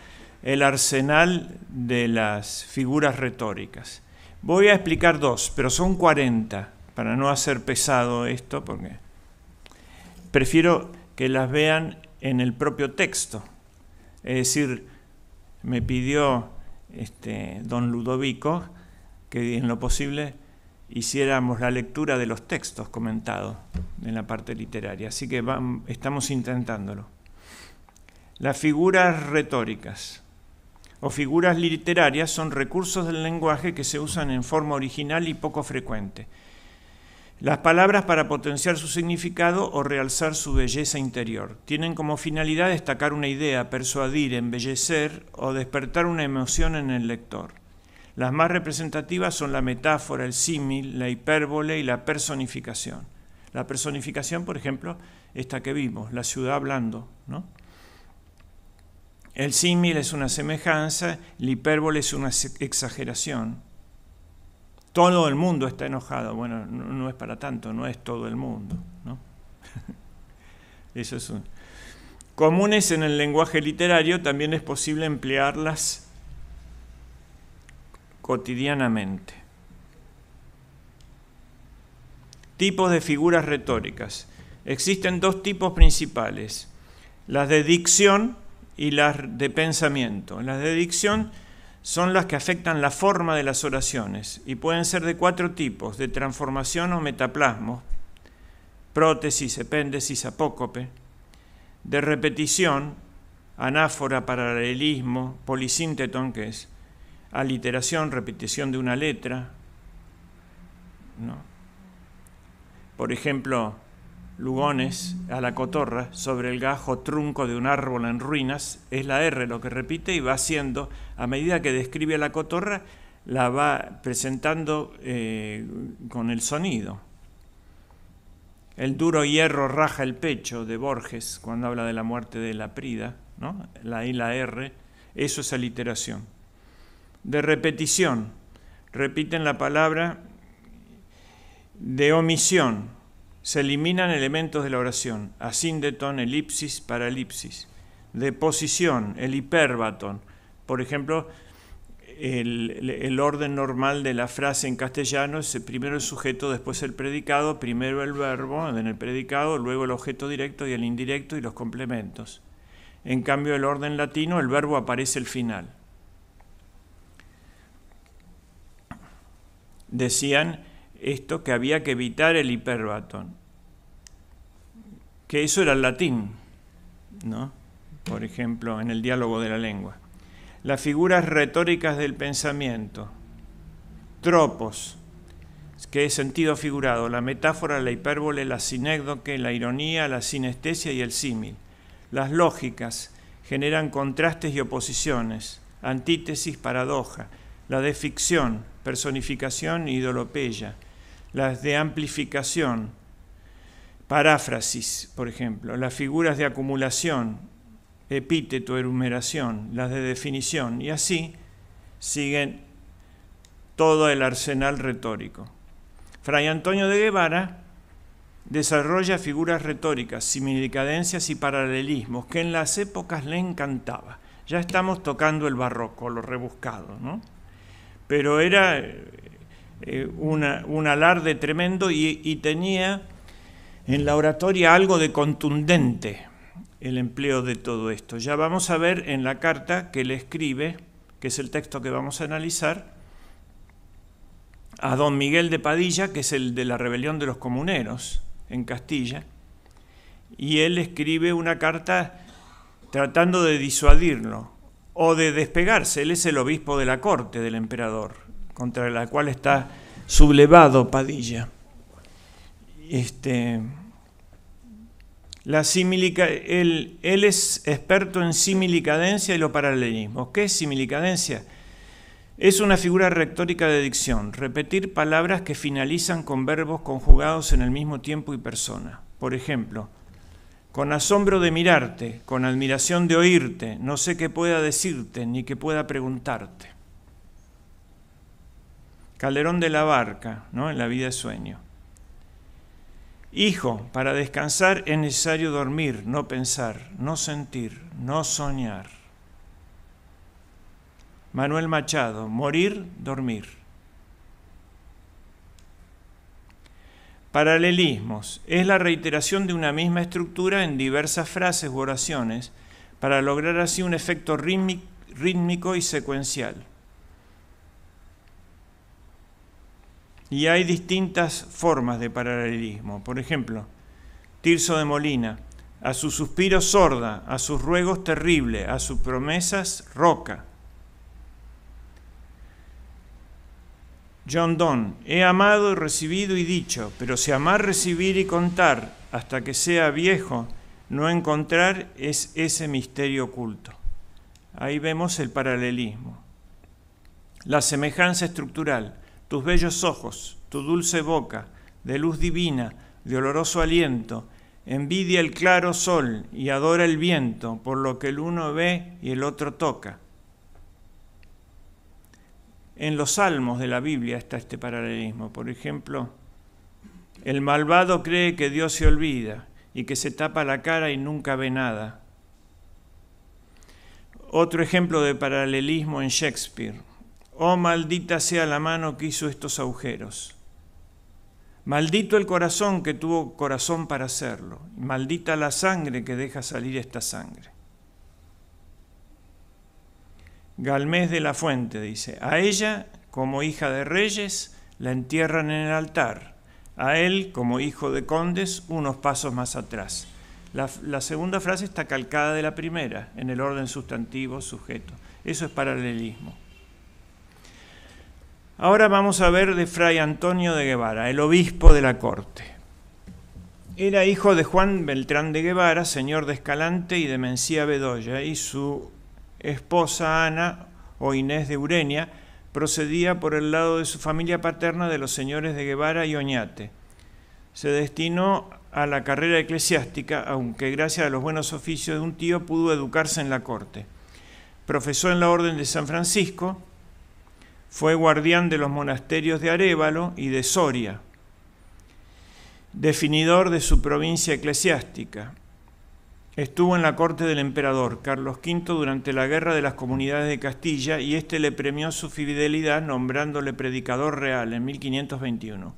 arsenal de las figuras retóricas. Voy a explicar dos, pero son 40, para no hacer pesado esto, porque prefiero que las vean en el propio texto. Es decir, me pidió este, don Ludovico que en lo posible hiciéramos la lectura de los textos comentados en la parte literaria. Así que estamos intentándolo. Las figuras retóricas o figuras literarias son recursos del lenguaje que se usan en forma original y poco frecuente. Las palabras para potenciar su significado o realzar su belleza interior. Tienen como finalidad destacar una idea, persuadir, embellecer o despertar una emoción en el lector. Las más representativas son la metáfora, el símil, la hipérbole y la personificación. La personificación, por ejemplo, esta que vimos, la ciudad hablando, ¿no? El símil es una semejanza, el hipérbole es una exageración. Todo el mundo está enojado. Bueno, no, es para tanto, no es todo el mundo. ¿no? <laughs> Eso es Comunes en el lenguaje literario también es posible emplearlas cotidianamente. Tipos de figuras retóricas. Existen dos tipos principales. Las de dicción, y las de pensamiento. Las de dicción son las que afectan la forma de las oraciones y pueden ser de cuatro tipos, de transformación o metaplasmo, prótesis, epéndesis, apócope, de repetición, anáfora, paralelismo, polisíntetón, que es aliteración, repetición de una letra. ¿no? Por ejemplo, Lugones a la cotorra sobre el gajo trunco de un árbol en ruinas, es la R lo que repite y va haciendo, a medida que describe a la cotorra, la va presentando eh, con el sonido. El duro hierro raja el pecho de Borges cuando habla de la muerte de la Prida, ¿no? la I, la R, eso es aliteración. De repetición, repiten la palabra de omisión, se eliminan elementos de la oración, asíndeton, elipsis, paralipsis. Deposición, el hiperbatón. Por ejemplo, el, el, orden normal de la frase en castellano es eh, primero el sujeto, después el predicado, primero el verbo en el predicado, luego el objeto directo y el indirecto y los complementos. En cambio, el orden latino, el verbo aparece al final. Decían esto que había que evitar el hiperbatón. Que eso era el latín, ¿no? Por ejemplo, en el diálogo de la lengua. Las figuras retóricas del pensamiento. Tropos, que es sentido figurado, la metáfora, la hipérbole, la sinécdoque, la ironía, la sinestesia y el símil. Las lógicas generan contrastes y oposiciones, antítesis, paradoja. La de ficción, personificación, idolopeya las de amplificación, paráfrasis, por ejemplo, las figuras de acumulación, epíteto, enumeración, las de definición, y así siguen todo el arsenal retórico. Fray Antonio de Guevara desarrolla figuras retóricas, similicadencias y paralelismos, que en las épocas le encantaba. Ya estamos tocando el barroco, lo rebuscado, ¿no? Pero era eh, un alarde tremendo y, y tenía en la oratoria algo de contundente el empleo de todo esto. Ya vamos a ver en la carta que le escribe, que es el texto que vamos a analizar, a don Miguel de Padilla, que es el de la rebelión de los comuneros en Castilla, y él escribe una carta tratando de disuadirlo o de despegarse. Él es el obispo de la corte del emperador contra la cual está sublevado Padilla. Este, la similica, él, es experto en similicadencia y lo paralelismos. ¿Qué es similicadencia? Es una figura retórica de dicción, repetir palabras que finalizan con verbos conjugados en el mismo tiempo y persona. Por ejemplo, con asombro de mirarte, con admiración de oírte, no sé qué pueda decirte ni qué pueda preguntarte. Calderón de la Barca, ¿no? en la vida es sueño. Hijo, para descansar es necesario dormir, no pensar, no sentir, no soñar. Manuel Machado, morir, dormir. Paralelismos es la reiteración de una misma estructura en diversas frases u oraciones para lograr así un efecto rítmico y secuencial. Y hay distintas formas de paralelismo. Por ejemplo, Tirso de Molina, a sus suspiro sorda, a sus ruegos terrible, a sus promesas roca. John Donne, he amado y recibido y dicho, pero si amar, recibir y contar hasta que sea viejo, no encontrar es ese misterio oculto. Ahí vemos el paralelismo. La semejanza estructural tus bellos ojos, tu dulce boca, de luz divina, de oloroso aliento, envidia el claro sol y adora el viento, por lo que el uno ve y el otro toca. En los salmos de la Biblia está este paralelismo. Por ejemplo, el malvado cree que Dios se olvida y que se tapa la cara y nunca ve nada. Otro ejemplo de paralelismo en Shakespeare. Oh maldita sea la mano que hizo estos agujeros. Maldito el corazón que tuvo corazón para hacerlo. Maldita la sangre que deja salir esta sangre. Galmés de la Fuente dice, a ella como hija de reyes la entierran en el altar, a él como hijo de condes unos pasos más atrás. La, la segunda frase está calcada de la primera, en el orden sustantivo, sujeto. Eso es paralelismo. Ahora vamos a ver de Fray Antonio de Guevara, el obispo de la corte. Era hijo de Juan Beltrán de Guevara, señor de Escalante y de Mencía Bedoya, y su esposa Ana o Inés de Ureña procedía por el lado de su familia paterna de los señores de Guevara y Oñate. Se destinó a la carrera eclesiástica, aunque gracias a los buenos oficios de un tío pudo educarse en la corte. Profesó en la Orden de San Francisco, fue guardián de los monasterios de Arevalo y de Soria, definidor de su provincia eclesiástica. Estuvo en la corte del emperador Carlos V durante la Guerra de las Comunidades de Castilla y éste le premió su fidelidad nombrándole predicador real en 1521.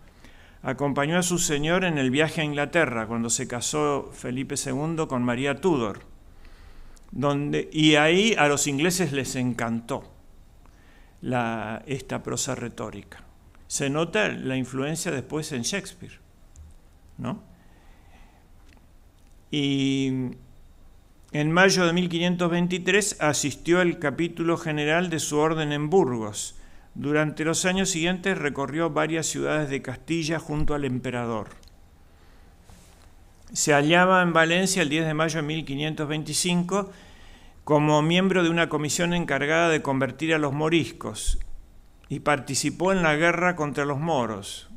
Acompañó a su señor en el viaje a Inglaterra cuando se casó Felipe II con María Tudor, donde, y ahí a los ingleses les encantó esta prosa retórica. Se nota la influencia después en Shakespeare, ¿no? Y en mayo de 1523 asistió al capítulo general de su orden en Burgos. Durante los años siguientes recorrió varias ciudades de Castilla junto al emperador. Se hallaba en Valencia el 10 de mayo de 1525 como miembro de una comisión encargada de convertir a los moriscos y participó en la guerra contra los moros.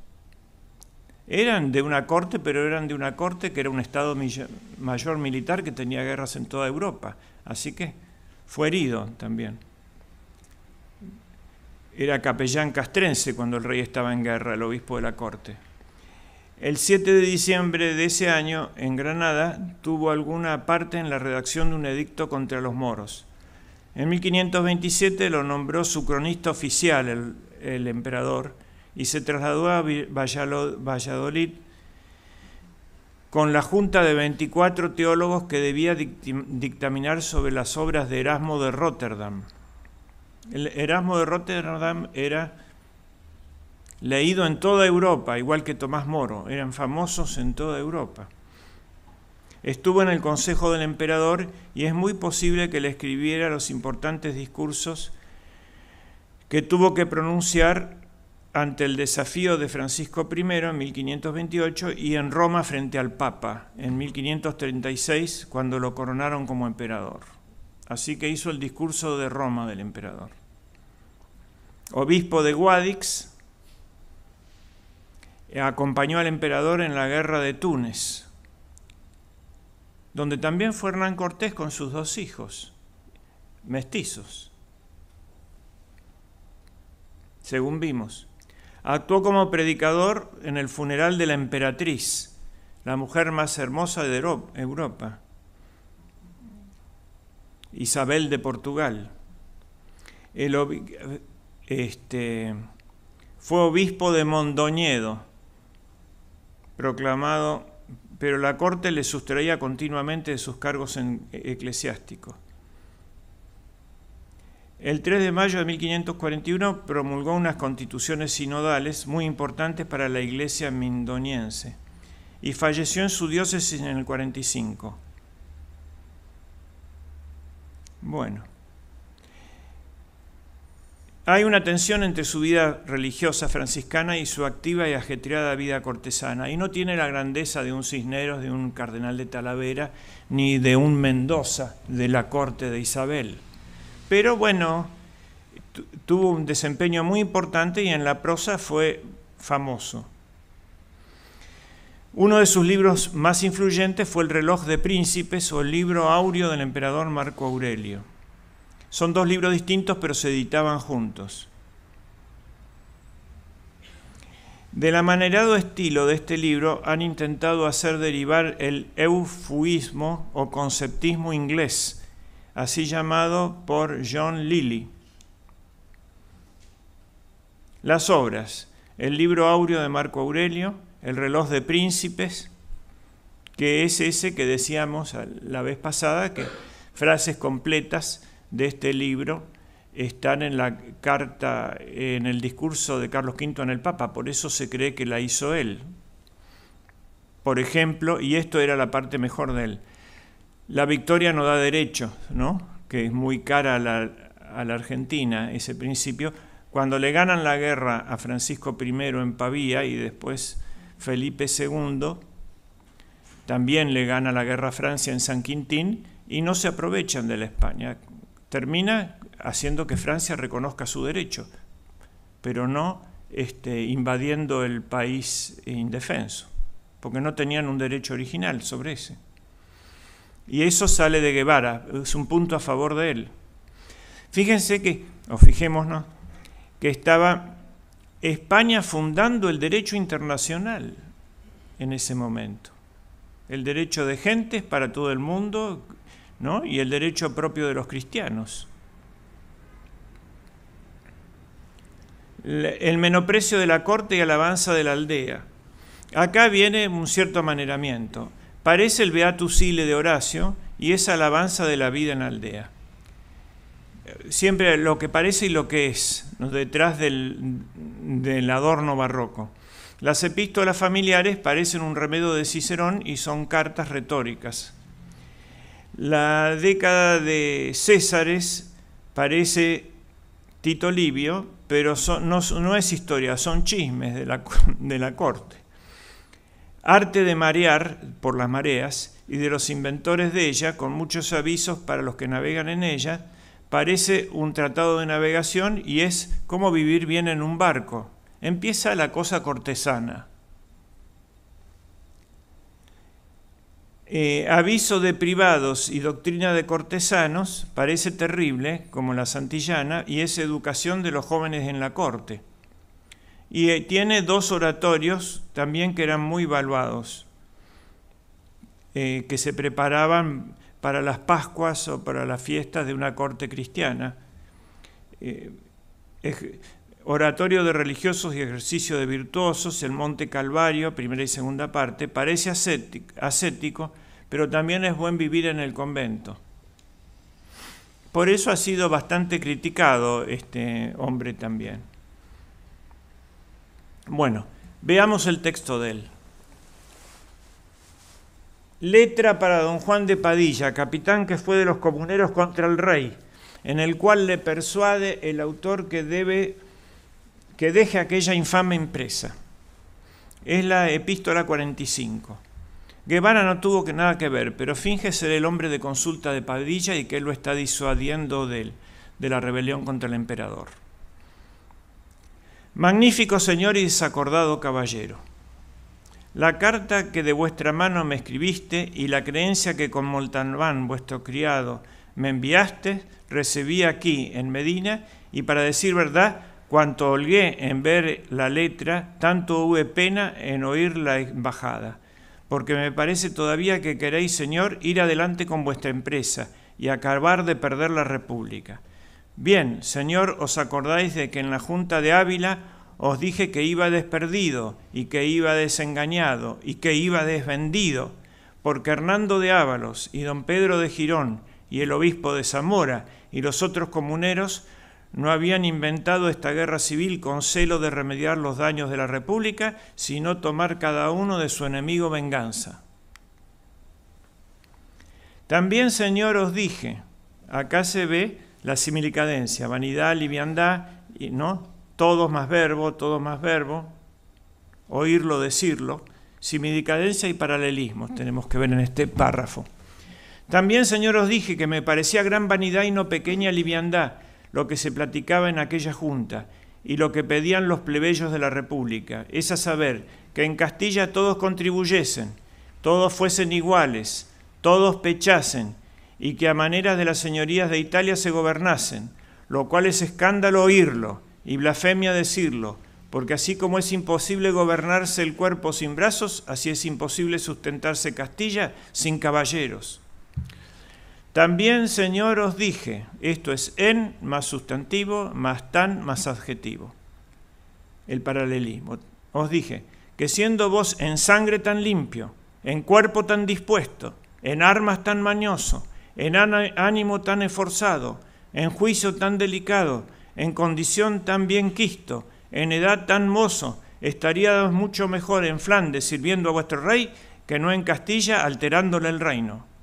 Eran de una corte, pero eran de una corte que era un estado mayor militar que tenía guerras en toda Europa. Así que fue herido también. Era capellán castrense cuando el rey estaba en guerra, el obispo de la corte. El 7 de diciembre de ese año, en Granada, tuvo alguna parte en la redacción de un edicto contra los moros. En 1527 lo nombró su cronista oficial, el, emperador, y se trasladó a Valladolid con la junta de 24 teólogos que debía dictaminar sobre las obras de Erasmo de Rotterdam. El Erasmo de Rotterdam era leído en toda Europa, igual que Tomás Moro, eran famosos en toda Europa. Estuvo en el consejo del emperador y es muy posible que le escribiera los importantes discursos que tuvo que pronunciar ante el desafío de Francisco I en 1528 y en Roma frente al Papa en 1536 cuando lo coronaron como emperador. Así que hizo el discurso de Roma del emperador. Obispo de Guadix, eh, acompañó al emperador en la guerra de Túnez, donde también fue Hernán Cortés con sus dos hijos, mestizos, según vimos. Actuó como predicador en el funeral de la emperatriz, la mujer más hermosa de Europa, Isabel de Portugal. Este, fue obispo de Mondoñedo, proclamado, pero la corte le sustraía continuamente de sus cargos eclesiásticos. El 3 de mayo de 1541 promulgó unas constituciones sinodales muy importantes para la iglesia mindoniense y falleció en su diócesis en el 45. Bueno. Hay una tensión entre su vida religiosa franciscana y su activa y ajetreada vida cortesana, y no tiene la grandeza de un Cisneros, de un cardenal de Talavera, ni de un Mendoza de la corte de Isabel. Pero bueno, tuvo un desempeño muy importante y en la prosa fue famoso. Uno de sus libros más influyentes fue El reloj de príncipes o el libro Aureo del emperador Marco Aurelio. Son dos libros distintos, pero se editaban juntos. Del amanerado estilo de este libro han intentado hacer derivar el eufuismo o conceptismo inglés, así llamado por John Lilly. Las obras, el libro áureo de Marco Aurelio, el reloj de príncipes, que es ese que decíamos la vez pasada, que frases completas de este libro están en la carta, en el discurso de Carlos V en el Papa, por eso se cree que la hizo él. Por ejemplo, y esto era la parte mejor de él, la victoria no da derecho, ¿no? que es muy cara a la, a la Argentina, ese principio, cuando le ganan la guerra a Francisco I en Pavía y después Felipe II, también le gana la guerra a Francia en San Quintín, y no se aprovechan de la España termina haciendo que Francia reconozca su derecho, pero no este, invadiendo el país indefenso, porque no tenían un derecho original sobre ese. Y eso sale de Guevara, es un punto a favor de él. Fíjense que, o fijémonos, que estaba España fundando el derecho internacional en ese momento. El derecho de gentes para todo el mundo, y el derecho propio de los cristianos. El menoprecio de la corte y alabanza de la aldea. Acá viene un cierto amaneramiento. Parece el Beatus de Horacio y es alabanza de la vida en aldea. Siempre lo que parece y lo que es, detrás del, del adorno barroco. Las epístolas familiares parecen un remedio de Cicerón y son cartas retóricas. La década de Césares parece Tito Livio, pero no, es historia, son chismes de la, de la corte. Arte de marear por las mareas y de los inventores de ella, con muchos avisos para los que navegan en ella, parece un tratado de navegación y es cómo vivir bien en un barco. Empieza la cosa cortesana. Eh, aviso de privados y doctrina de cortesanos parece terrible, como la Santillana, y es educación de los jóvenes en la corte. Y eh, tiene dos oratorios también que eran muy valuados, eh, que se preparaban para las Pascuas o para las fiestas de una corte cristiana. Oratorio de religiosos y ejercicio de virtuosos, el Monte Calvario, primera y segunda parte, parece ascético, pero también es buen vivir en el convento. Por eso ha sido bastante criticado este hombre también. Bueno, veamos el texto de él. Letra para don Juan de Padilla, capitán que fue de los comuneros contra el rey, en el cual le persuade el autor que debe que deje aquella infame empresa. Es la epístola 45. Guevara no tuvo que nada que ver, pero finge ser el hombre de consulta de Padilla y que él lo está disuadiendo de, de la rebelión contra el emperador. Magnífico señor y desacordado caballero. La carta que de vuestra mano me escribiste y la creencia que con Moltanván, vuestro criado, me enviaste, recibí aquí en Medina y para decir verdad, Cuanto holgué en ver la letra, tanto hube pena en oír la embajada, porque me parece todavía que queréis, Señor, ir adelante con vuestra empresa y acabar de perder la República. Bien, Señor, os acordáis de que en la Junta de Ávila os dije que iba desperdido y que iba desengañado y que iba desvendido, porque Hernando de Ávalos y don Pedro de Girón y el obispo de Zamora y los otros comuneros no habían inventado esta guerra civil con celo de remediar los daños de la República, sino tomar cada uno de su enemigo venganza. También, Señor, os dije, acá se ve la similicadencia, vanidad, liviandad, ¿no? Todos más verbo, todo más verbo, oírlo, decirlo, similicadencia y paralelismo tenemos que ver en este párrafo. También, Señor, os dije que me parecía gran vanidad y no pequeña liviandad lo que se platicaba en aquella junta y lo que pedían los plebeyos de la República, es a saber, que en Castilla todos contribuyesen, todos fuesen iguales, todos pechasen, y que a manera de las señorías de Italia se gobernasen, lo cual es escándalo oírlo y blasfemia decirlo, porque así como es imposible gobernarse el cuerpo sin brazos, así es imposible sustentarse Castilla sin caballeros. También, Señor, os dije, esto es en más sustantivo, más tan, más adjetivo. El paralelismo. Os dije, que siendo vos en sangre tan limpio, en cuerpo tan dispuesto, en armas tan mañoso, en ánimo tan esforzado, en juicio tan delicado, en condición tan bien quisto, en edad tan mozo, estarías mucho mejor en Flandes sirviendo a vuestro rey que no en Castilla alterándole el reino.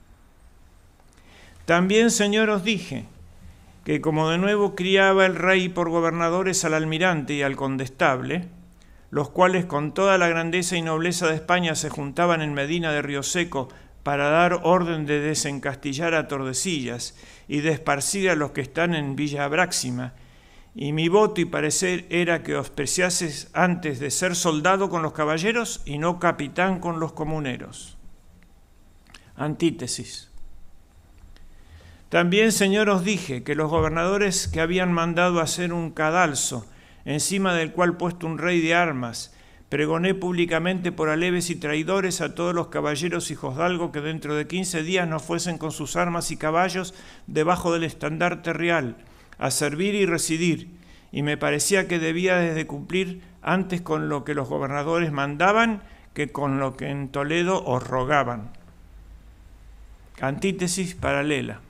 También, Señor, os dije que como de nuevo criaba el rey por gobernadores al almirante y al condestable, los cuales con toda la grandeza y nobleza de España se juntaban en Medina de Río Seco para dar orden de desencastillar a Tordesillas y de esparcir a los que están en Villa Bráxima. Y mi voto y parecer era que os preciases antes de ser soldado con los caballeros y no capitán con los comuneros. Antítesis. También, Señor, os dije que los gobernadores que habían mandado hacer un cadalso, encima del cual puesto un rey de armas, pregoné públicamente por aleves y traidores a todos los caballeros y josdalgo que dentro de quince días no fuesen con sus armas y caballos debajo del estandarte real, a servir y residir, y me parecía que debía desde cumplir antes con lo que los gobernadores mandaban que con lo que en Toledo os rogaban. Antítesis paralela.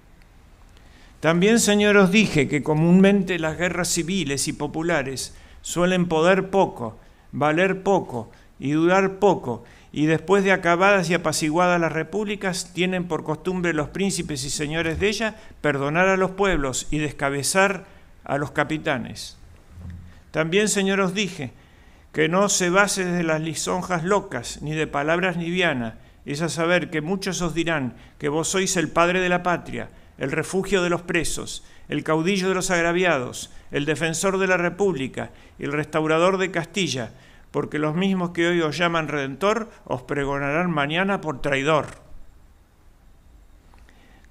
También, Señor, os dije que comúnmente las guerras civiles y populares suelen poder poco, valer poco y durar poco, y después de acabadas y apaciguadas las repúblicas, tienen por costumbre los príncipes y señores de ellas perdonar a los pueblos y descabezar a los capitanes. También, Señor, os dije que no se base de las lisonjas locas, ni de palabras livianas, es a saber que muchos os dirán que vos sois el padre de la patria, el refugio de los presos, el caudillo de los agraviados, el defensor de la República el restaurador de Castilla, porque los mismos que hoy os llaman redentor os pregonarán mañana por traidor.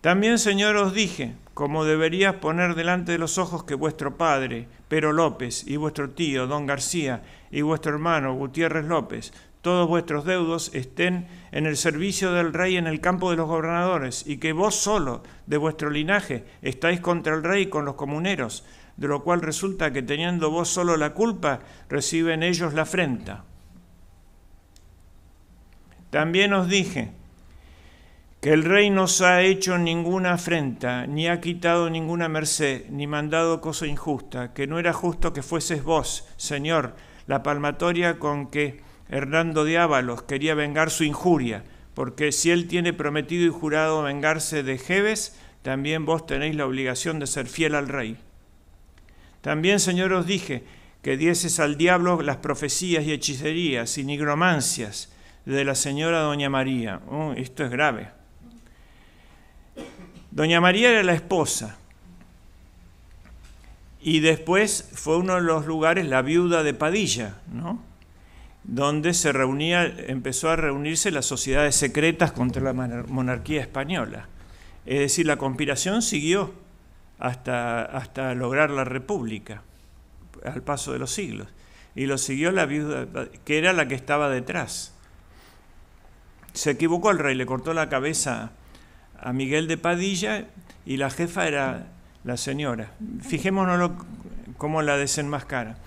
También, Señor, os dije, como deberías poner delante de los ojos que vuestro padre, Pero López, y vuestro tío, Don García, y vuestro hermano, Gutiérrez López, todos vuestros deudos estén en el servicio del rey en el campo de los gobernadores, y que vos solo, de vuestro linaje, estáis contra el rey con los comuneros, de lo cual resulta que teniendo vos solo la culpa, reciben ellos la afrenta. También os dije que el rey no os ha hecho ninguna afrenta, ni ha quitado ninguna merced, ni mandado cosa injusta, que no era justo que fueses vos, Señor, la palmatoria con que Hernando de Ábalos quería vengar su injuria, porque si él tiene prometido y jurado vengarse de Jeves, también vos tenéis la obligación de ser fiel al rey. También, Señor, os dije que dieses al diablo las profecías y hechicerías y nigromancias de la señora Doña María. esto es grave. Doña María era la esposa y después fue uno de los lugares, la viuda de Padilla, ¿no? donde se reunía, empezó a reunirse las sociedades secretas contra la monarquía española. Es decir, la conspiración siguió hasta, hasta lograr la república, al paso de los siglos. Y lo siguió la viuda, que era la que estaba detrás. Se equivocó el rey, le cortó la cabeza a Miguel de Padilla y la jefa era la señora. Fijémonos cómo la desenmascara.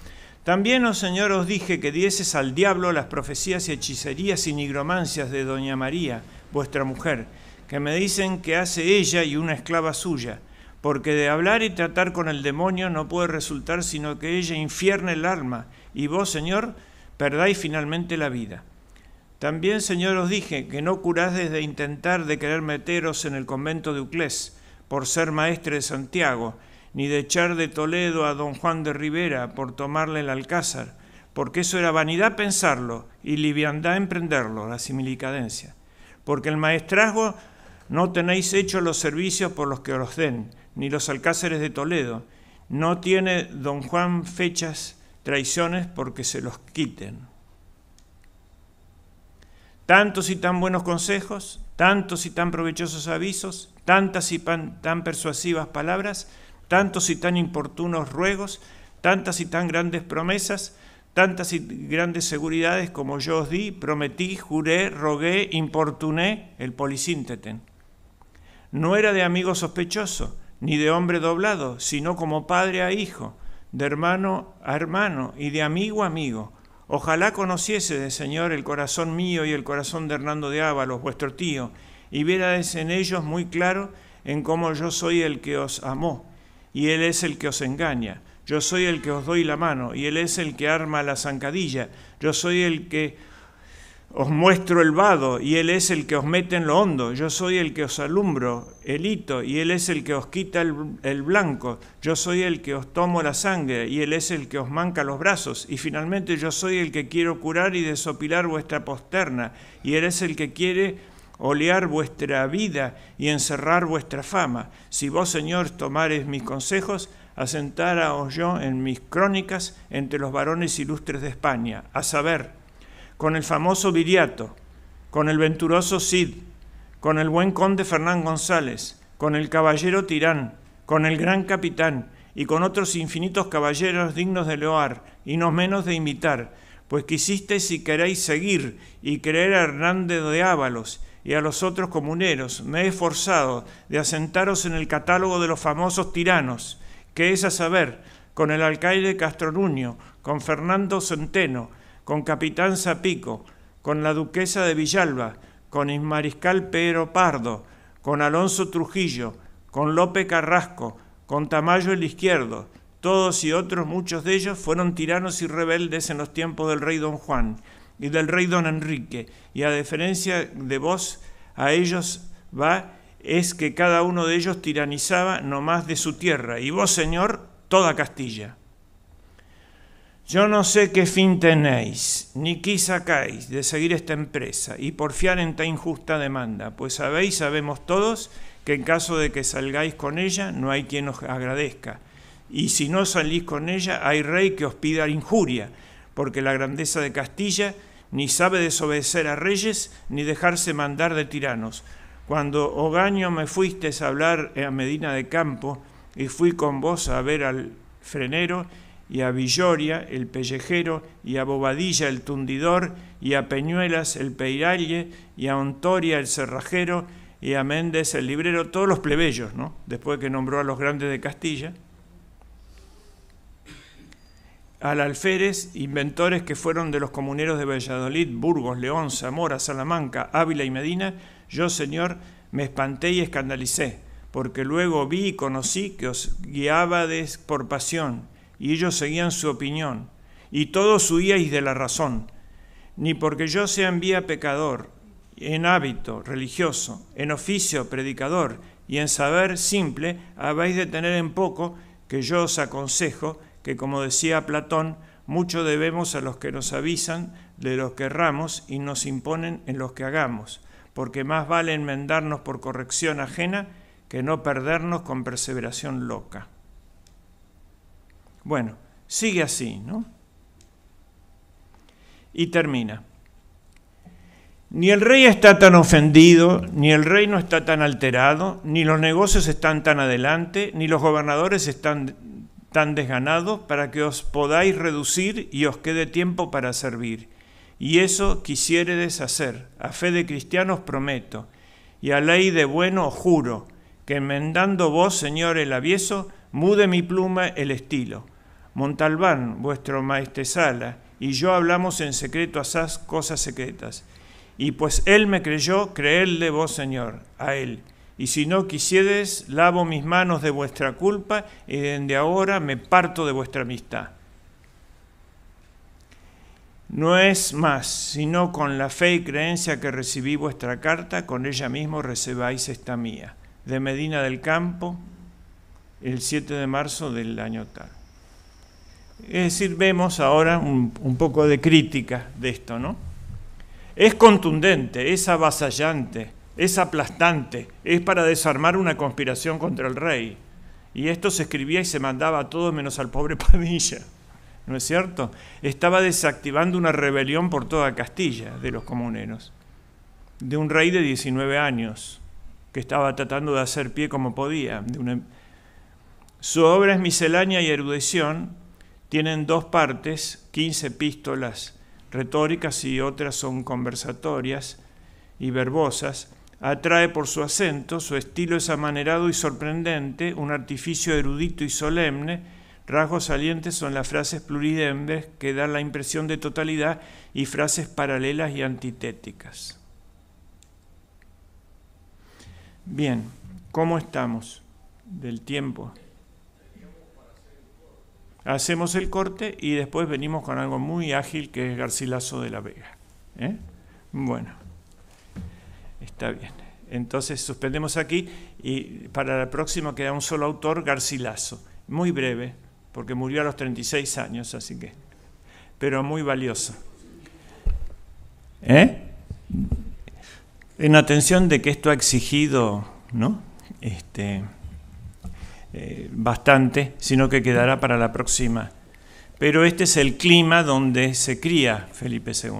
También, oh Señor, os dije que dieses al diablo las profecías y hechicerías y nigromancias de Doña María, vuestra mujer, que me dicen que hace ella y una esclava suya, porque de hablar y tratar con el demonio no puede resultar sino que ella infierne el alma, y vos, Señor, perdáis finalmente la vida. También, Señor, os dije que no curás desde intentar de querer meteros en el convento de Uclés, por ser maestre de Santiago, ni de echar de Toledo a don Juan de Rivera por tomarle el alcázar, porque eso era vanidad pensarlo y liviandad emprenderlo, la similicadencia. Porque el maestrazgo no tenéis hecho los servicios por los que os den, ni los alcázares de Toledo. No tiene don Juan fechas traiciones porque se los quiten. Tantos y tan buenos consejos, tantos y tan provechosos avisos, tantas y tan persuasivas palabras, tantos y tan importunos ruegos, tantas y tan grandes promesas, tantas y grandes seguridades como yo os di, prometí, juré, rogué, importuné el polisínteten. No era de amigo sospechoso, ni de hombre doblado, sino como padre a hijo, de hermano a hermano y de amigo a amigo. Ojalá conociese de Señor el corazón mío y el corazón de Hernando de Ábalos, vuestro tío, y viérades en ellos muy claro en cómo yo soy el que os amó y Él es el que os engaña. Yo soy el que os doy la mano, y Él es el que arma la zancadilla. Yo soy el que os muestro el vado, y Él es el que os mete en lo hondo. Yo soy el que os alumbro el hito, y Él es el que os quita el, blanco. Yo soy el que os tomo la sangre, y Él es el que os manca los brazos. Y finalmente yo soy el que quiero curar y desopilar vuestra posterna, y Él es el que quiere olear vuestra vida y encerrar vuestra fama. Si vos, Señor, tomares mis consejos, ...asentaraos yo en mis crónicas entre los varones ilustres de España, a saber, con el famoso Viriato, con el venturoso Cid, con el buen conde Fernán González, con el caballero Tirán, con el gran capitán, y con otros infinitos caballeros dignos de loar, y no menos de imitar, pues quisisteis y queréis seguir y creer a Hernández de Ábalos, y a los otros comuneros, me he esforzado de asentaros en el catálogo de los famosos tiranos, que es a saber, con el alcaide Nuño, con Fernando Centeno, con Capitán Zapico, con la duquesa de Villalba, con el mariscal Pedro Pardo, con Alonso Trujillo, con Lope Carrasco, con Tamayo el Izquierdo, todos y otros muchos de ellos fueron tiranos y rebeldes en los tiempos del rey don Juan, y del rey don Enrique. Y a diferencia de vos, a ellos va es que cada uno de ellos tiranizaba no más de su tierra, y vos, Señor, toda Castilla. Yo no sé qué fin tenéis, ni qué sacáis de seguir esta empresa y porfiar en tan injusta demanda, pues sabéis, sabemos todos, que en caso de que salgáis con ella, no hay quien os agradezca, y si no salís con ella, hay rey que os pida injuria, porque la grandeza de Castilla ni sabe desobedecer a reyes, ni dejarse mandar de tiranos. Cuando Ogaño oh me fuiste a hablar eh, a Medina de Campo, y fui con vos a ver al frenero, y a Villoria, el pellejero, y a Bobadilla, el tundidor, y a Peñuelas, el peiralle, y a Ontoria, el cerrajero, y a Méndez, el librero, todos los plebeyos, ¿no? Después que nombró a los grandes de Castilla al alférez, inventores que fueron de los comuneros de Valladolid, Burgos, León, Zamora, Salamanca, Ávila y Medina, yo, Señor, me espanté y escandalicé, porque luego vi y conocí que os guiabades por pasión, y ellos seguían su opinión, y todos huíais de la razón, ni porque yo sea en vía pecador, en hábito religioso, en oficio predicador, y en saber simple, habéis de tener en poco que yo os aconsejo que, como decía Platón, mucho debemos a los que nos avisan de los que erramos y nos imponen en los que hagamos, porque más vale enmendarnos por corrección ajena que no perdernos con perseveración loca. Bueno, sigue así, ¿no? Y termina. Ni el rey está tan ofendido, ni el reino está tan alterado, ni los negocios están tan adelante, ni los gobernadores están tan desganados para que os podáis reducir y os quede tiempo para servir. Y eso quisiere deshacer, a fe de cristianos prometo, y a ley de bueno os juro, que enmendando vos, señor el avieso, mude mi pluma el estilo. Montalbán, vuestro maestresala, y yo hablamos en secreto esas cosas secretas. Y pues él me creyó, creedle vos, señor, a él y si no quisieres, lavo mis manos de vuestra culpa y desde ahora me parto de vuestra amistad. No es más, sino con la fe y creencia que recibí vuestra carta, con ella mismo recebáis esta mía. De Medina del Campo, el 7 de marzo del año tal. Es decir, vemos ahora un, un poco de crítica de esto, ¿no? Es contundente, es avasallante es aplastante, es para desarmar una conspiración contra el rey. Y esto se escribía y se mandaba a todos menos al pobre <laughs> Padilla. ¿No es cierto? Estaba desactivando una rebelión por toda Castilla de los comuneros, de un rey de 19 años, que estaba tratando de hacer pie como podía. Su obra es miscelánea y erudición, tienen dos partes, 15 epístolas retóricas y otras son conversatorias y verbosas atrae por su acento, su estilo es amanerado y sorprendente, un artificio erudito y solemne, rasgos salientes son las frases pluridembres que dan la impresión de totalidad y frases paralelas y antitéticas. Bien, ¿cómo estamos del tiempo? Hacemos el corte y después venimos con algo muy ágil que es Garcilaso de la Vega. ¿Eh? Bueno. Está bien. Entonces suspendemos aquí y para la próxima queda un solo autor, Garcilaso. Muy breve, porque murió a los 36 años, así que. Pero muy valioso. ¿Eh? En atención de que esto ha exigido, ¿no? Este, eh, bastante, sino que quedará para la próxima. Pero este es el clima donde se cría Felipe II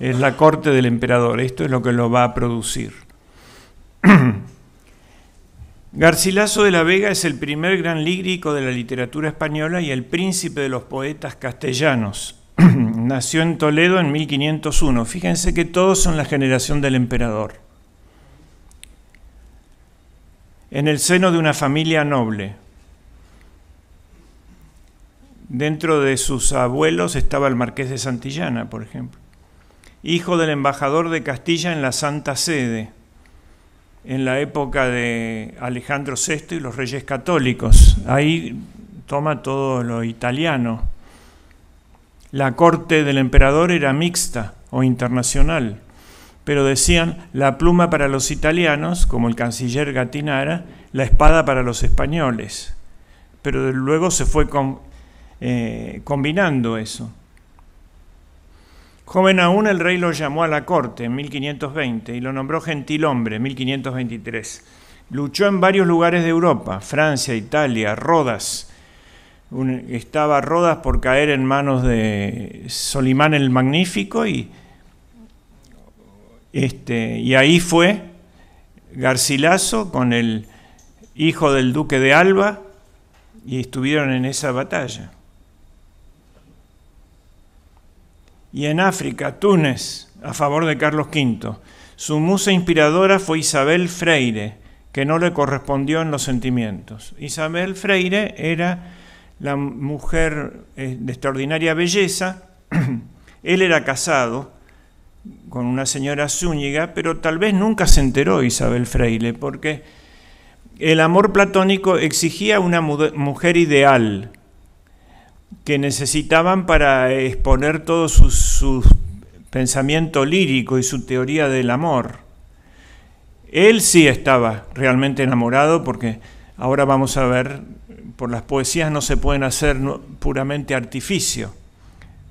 es la corte del emperador, esto es lo que lo va a producir. <clears throat> Garcilaso de la Vega es el primer gran lírico de la literatura española y el príncipe de los poetas castellanos. <clears throat> Nació en Toledo en 1501. Fíjense que todos son la generación del emperador. En el seno de una familia noble. Dentro de sus abuelos estaba el marqués de Santillana, por ejemplo hijo del embajador de Castilla en la Santa Sede, en la época de Alejandro VI y los reyes católicos. Ahí toma todo lo italiano. La corte del emperador era mixta o internacional, pero decían la pluma para los italianos, como el canciller Gatinara, la espada para los españoles. Pero luego se fue con, eh, combinando eso. Joven aún el rey lo llamó a la corte en 1520 y lo nombró gentilhombre en 1523. Luchó en varios lugares de Europa, Francia, Italia, Rodas. estaba Rodas por caer en manos de Solimán el Magnífico y, este, y ahí fue Garcilaso con el hijo del duque de Alba y estuvieron en esa batalla. y en África, Túnez, a favor de Carlos V. Su musa inspiradora fue Isabel Freire, que no le correspondió en los sentimientos. Isabel Freire era la mujer eh, de extraordinaria belleza. <clears throat> Él era casado con una señora Zúñiga, pero tal vez nunca se enteró Isabel Freire, porque el amor platónico exigía una mujer ideal, que necesitaban para exponer todo su, pensamiento lírico y su teoría del amor. Él sí estaba realmente enamorado porque ahora vamos a ver, por las poesías no se pueden hacer puramente artificio.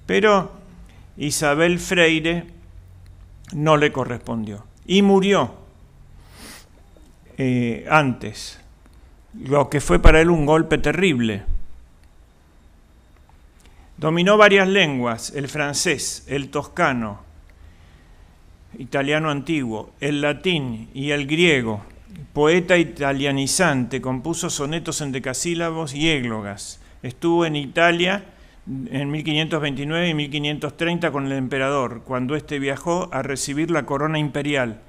Pero Isabel Freire no le correspondió y murió eh, antes, lo que fue para él un golpe terrible. Dominó varias lenguas, el francés, el toscano, italiano antiguo, el latín y el griego. Poeta italianizante, compuso sonetos en decasílabos y églogas. Estuvo en Italia en 1529 y 1530 con el emperador, cuando éste viajó a recibir la corona imperial.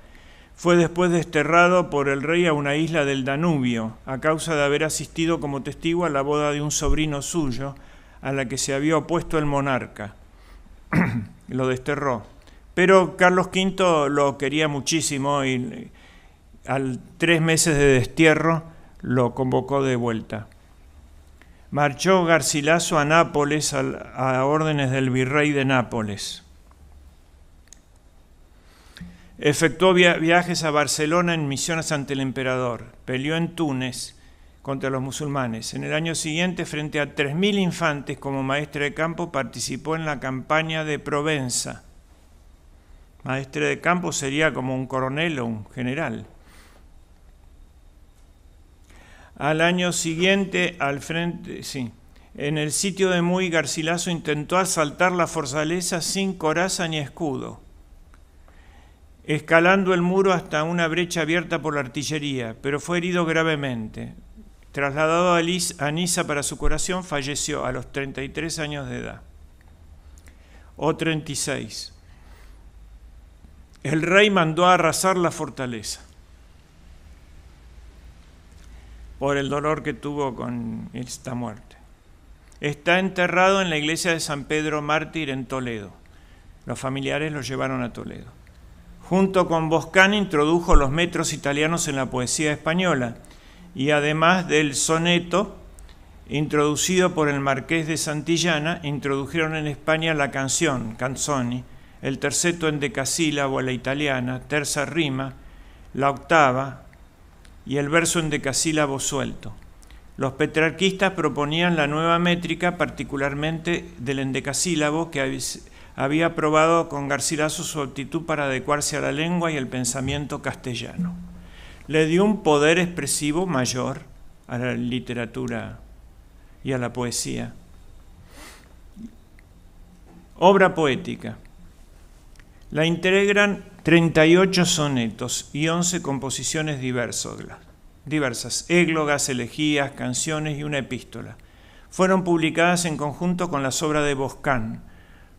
Fue después desterrado por el rey a una isla del Danubio, a causa de haber asistido como testigo a la boda de un sobrino suyo, a la que se había opuesto el monarca. <clears throat> lo desterró. Pero Carlos V lo quería muchísimo y al tres meses de destierro lo convocó de vuelta. Marchó Garcilaso a Nápoles a, órdenes del virrey de Nápoles. Efectuó viajes a Barcelona en misiones ante el emperador. Peleó en Túnez contra los musulmanes. En el año siguiente, frente a 3.000 infantes como maestre de campo, participó en la campaña de Provenza. Maestre de campo sería como un coronel o un general. Al año siguiente, al frente, sí, en el sitio de Muy Garcilaso intentó asaltar la fortaleza sin coraza ni escudo, escalando el muro hasta una brecha abierta por la artillería, pero fue herido gravemente. Trasladado a, Lis Niza para su curación, falleció a los 33 años de edad. O 36. El rey mandó a arrasar la fortaleza por el dolor que tuvo con esta muerte. Está enterrado en la iglesia de San Pedro Mártir en Toledo. Los familiares lo llevaron a Toledo. Junto con Boscán introdujo los metros italianos en la poesía española y además del soneto introducido por el marqués de Santillana, introdujeron en España la canción, canzoni, el terceto en decasílabo a la italiana, terza rima, la octava y el verso en decasílabo suelto. Los petrarquistas proponían la nueva métrica, particularmente del endecasílabo, que había probado con Garcilaso su aptitud para adecuarse a la lengua y el pensamiento castellano le dio un poder expresivo mayor a la literatura y a la poesía. Obra poética. La integran 38 sonetos y 11 composiciones diversas, églogas, elegías, canciones y una epístola. Fueron publicadas en conjunto con las obras de Boscán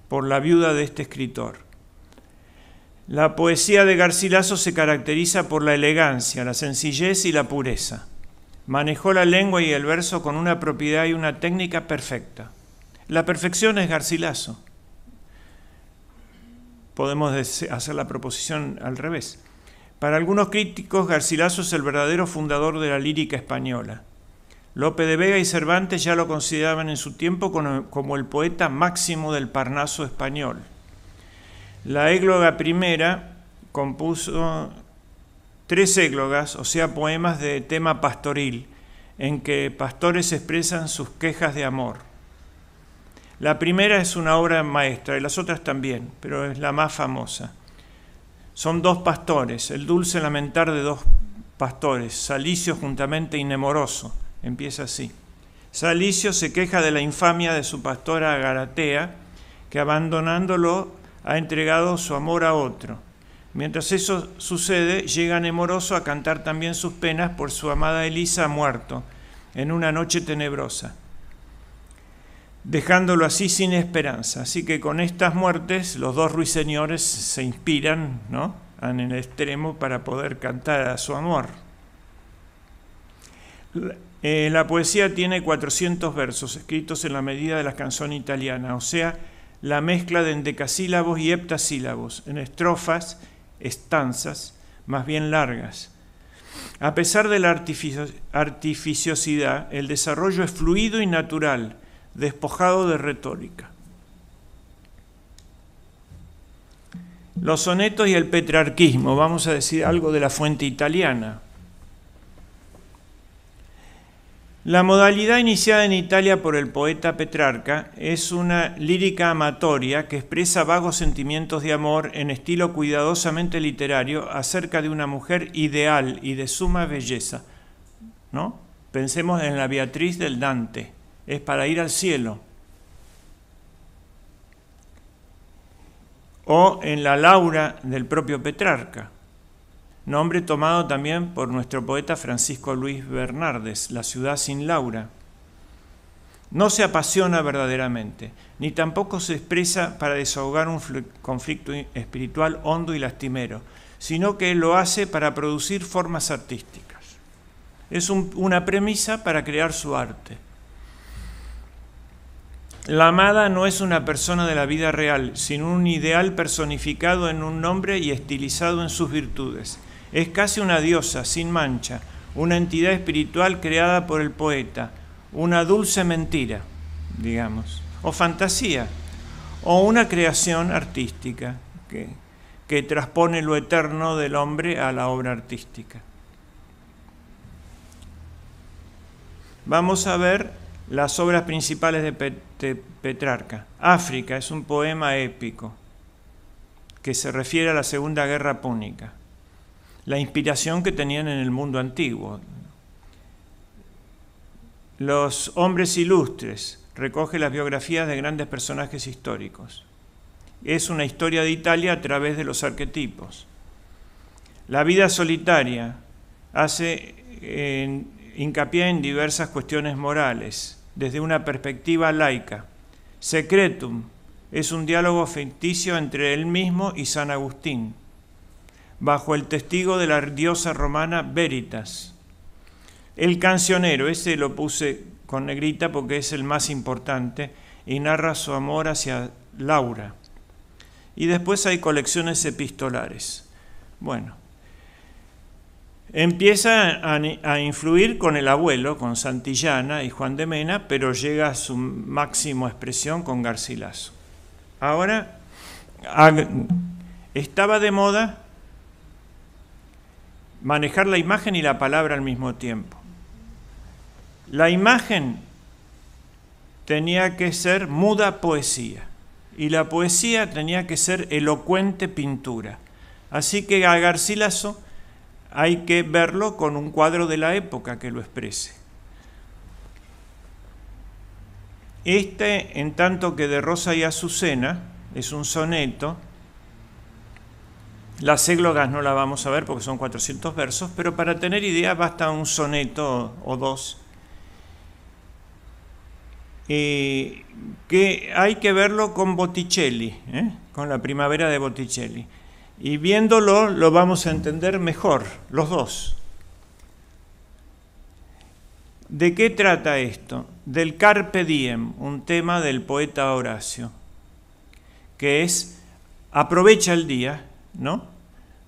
por la viuda de este escritor la poesía de Garcilaso se caracteriza por la elegancia, la sencillez y la pureza. Manejó la lengua y el verso con una propiedad y una técnica perfecta. La perfección es Garcilaso. Podemos hacer la proposición al revés. Para algunos críticos, Garcilaso es el verdadero fundador de la lírica española. Lope de Vega y Cervantes ya lo consideraban en su tiempo como el poeta máximo del Parnaso español. La égloga primera compuso tres églogas, o sea, poemas de tema pastoril, en que pastores expresan sus quejas de amor. La primera es una obra maestra, y las otras también, pero es la más famosa. Son dos pastores, el dulce lamentar de dos pastores, Salicio juntamente y Nemoroso. Empieza así. Salicio se queja de la infamia de su pastora Garatea, que abandonándolo ha entregado su amor a otro. Mientras eso sucede, llega Nemoroso a cantar también sus penas por su amada Elisa muerto, en una noche tenebrosa, dejándolo así sin esperanza. Así que con estas muertes, los dos ruiseñores se inspiran, ¿no? En el extremo para poder cantar a su amor. la eh, poesía tiene 400 versos escritos en la medida de la canción italiana, o sea, la mezcla de endecasílabos y heptasílabos en estrofas, estanzas, más bien largas. A pesar de la artificiosidad, el desarrollo es fluido y natural, despojado de retórica. Los sonetos y el petrarquismo, vamos a decir algo de la fuente italiana, La modalidad iniciada en Italia por el poeta Petrarca es una lírica amatoria que expresa vagos sentimientos de amor en estilo cuidadosamente literario acerca de una mujer ideal y de suma belleza. ¿No? Pensemos en la Beatriz del Dante, es para ir al cielo. O en la Laura del propio Petrarca nombre tomado también por nuestro poeta Francisco Luis Bernardes, La ciudad sin Laura. No se apasiona verdaderamente, ni tampoco se expresa para desahogar un conflicto espiritual hondo y lastimero, sino que lo hace para producir formas artísticas. Es una premisa para crear su arte. La amada no es una persona de la vida real, sino un ideal personificado en un nombre y estilizado en sus virtudes. Es casi una diosa sin mancha, una entidad espiritual creada por el poeta, una dulce mentira, digamos, o fantasía, o una creación artística que, que transpone lo eterno del hombre a la obra artística. Vamos a ver las obras principales de Petrarca. África es un poema épico que se refiere a la Segunda Guerra Púnica la inspiración que tenían en el mundo antiguo. Los hombres ilustres recoge las biografías de grandes personajes históricos. Es una historia de Italia a través de los arquetipos. La vida solitaria hace hincapié en diversas cuestiones morales desde una perspectiva laica. Secretum es un diálogo ficticio entre él mismo y San Agustín bajo el testigo de la diosa romana Veritas. El cancionero, ese lo puse con negrita porque es el más importante, y narra su amor hacia Laura. Y después hay colecciones epistolares. Bueno, empieza a, a, influir con el abuelo, con Santillana y Juan de Mena, pero llega a su máximo expresión con Garcilaso. Ahora, estaba de moda manejar la imagen y la palabra al mismo tiempo. La imagen tenía que ser muda poesía y la poesía tenía que ser elocuente pintura. Así que a Garcilaso hay que verlo con un cuadro de la época que lo exprese. Este, en tanto que de Rosa y Azucena, es un soneto, las églogas no las vamos a ver porque son 400 versos, pero para tener idea basta un soneto o dos. y eh, que hay que verlo con Botticelli, ¿eh? con la primavera de Botticelli. Y viéndolo lo vamos a entender mejor, los dos. ¿De qué trata esto? Del Carpe Diem, un tema del poeta Horacio, que es aprovecha el día ¿no?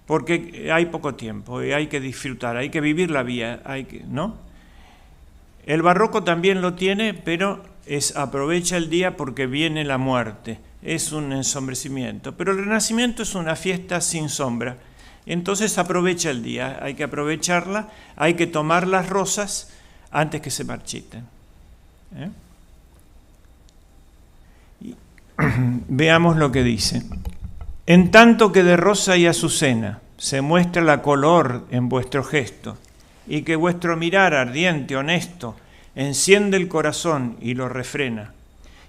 Porque hay poco tiempo y hay que disfrutar, hay que vivir la vida, hay que, ¿no? El barroco también lo tiene, pero es aprovecha el día porque viene la muerte, es un ensombrecimiento. Pero el renacimiento es una fiesta sin sombra, entonces aprovecha el día, hay que aprovecharla, hay que tomar las rosas antes que se marchiten. ¿eh? <clears throat> veamos lo que dice. En tanto que de rosa y azucena se muestra la color en vuestro gesto, y que vuestro mirar ardiente, honesto, enciende el corazón y lo refrena.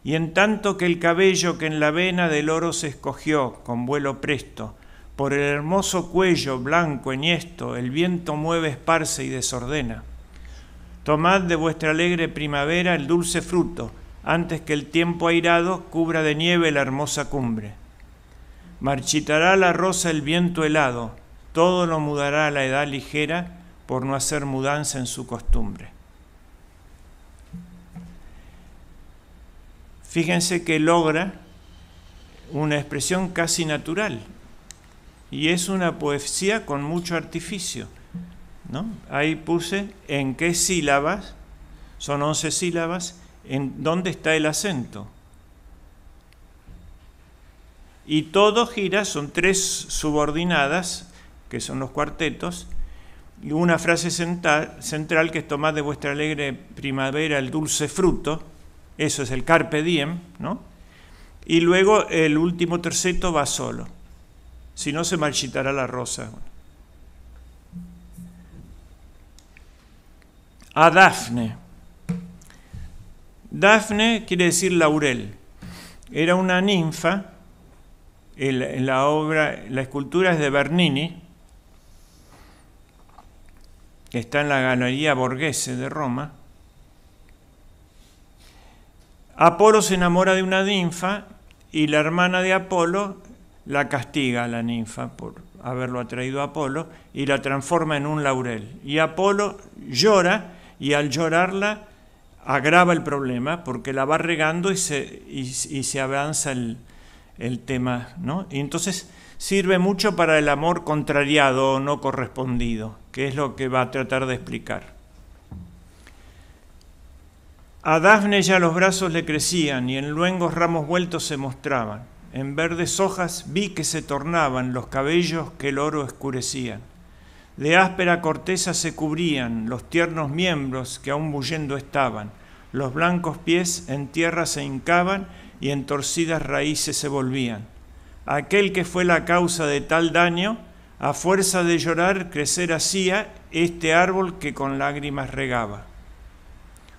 Y en tanto que el cabello que en la vena del oro se escogió con vuelo presto, por el hermoso cuello blanco enhiesto, el viento mueve, esparce y desordena. Tomad de vuestra alegre primavera el dulce fruto, antes que el tiempo airado cubra de nieve la hermosa cumbre. Marchitará la rosa el viento helado, todo lo mudará a la edad ligera por no hacer mudanza en su costumbre. Fíjense que logra una expresión casi natural y es una poesía con mucho artificio. ¿no? Ahí puse en qué sílabas, son 11 sílabas, en dónde está el acento. Y todo gira, son tres subordinadas, que son los cuartetos, y una frase central que es tomad de vuestra alegre primavera el dulce fruto, eso es el carpe diem, ¿no? Y luego el último terceto va solo, si no se marchitará la rosa. A Dafne. Dafne quiere decir laurel. Era una ninfa la obra, la escultura es de Bernini, que está en la Galería Borghese de Roma. Apolo se enamora de una ninfa y la hermana de Apolo la castiga a la ninfa por haberlo atraído a Apolo y la transforma en un laurel. Y Apolo llora y al llorarla agrava el problema porque la va regando y se avanza el, el tema, ¿no? Y entonces sirve mucho para el amor contrariado o no correspondido, que es lo que va a tratar de explicar. A Dafne ya los brazos le crecían y en luengos ramos vueltos se mostraban. En verdes hojas vi que se tornaban los cabellos que el oro escurecían. De áspera corteza se cubrían los tiernos miembros que aún bullendo estaban. Los blancos pies en tierra se hincaban y en torcidas raíces se volvían. Aquel que fue la causa de tal daño, a fuerza de llorar crecer hacía este árbol que con lágrimas regaba.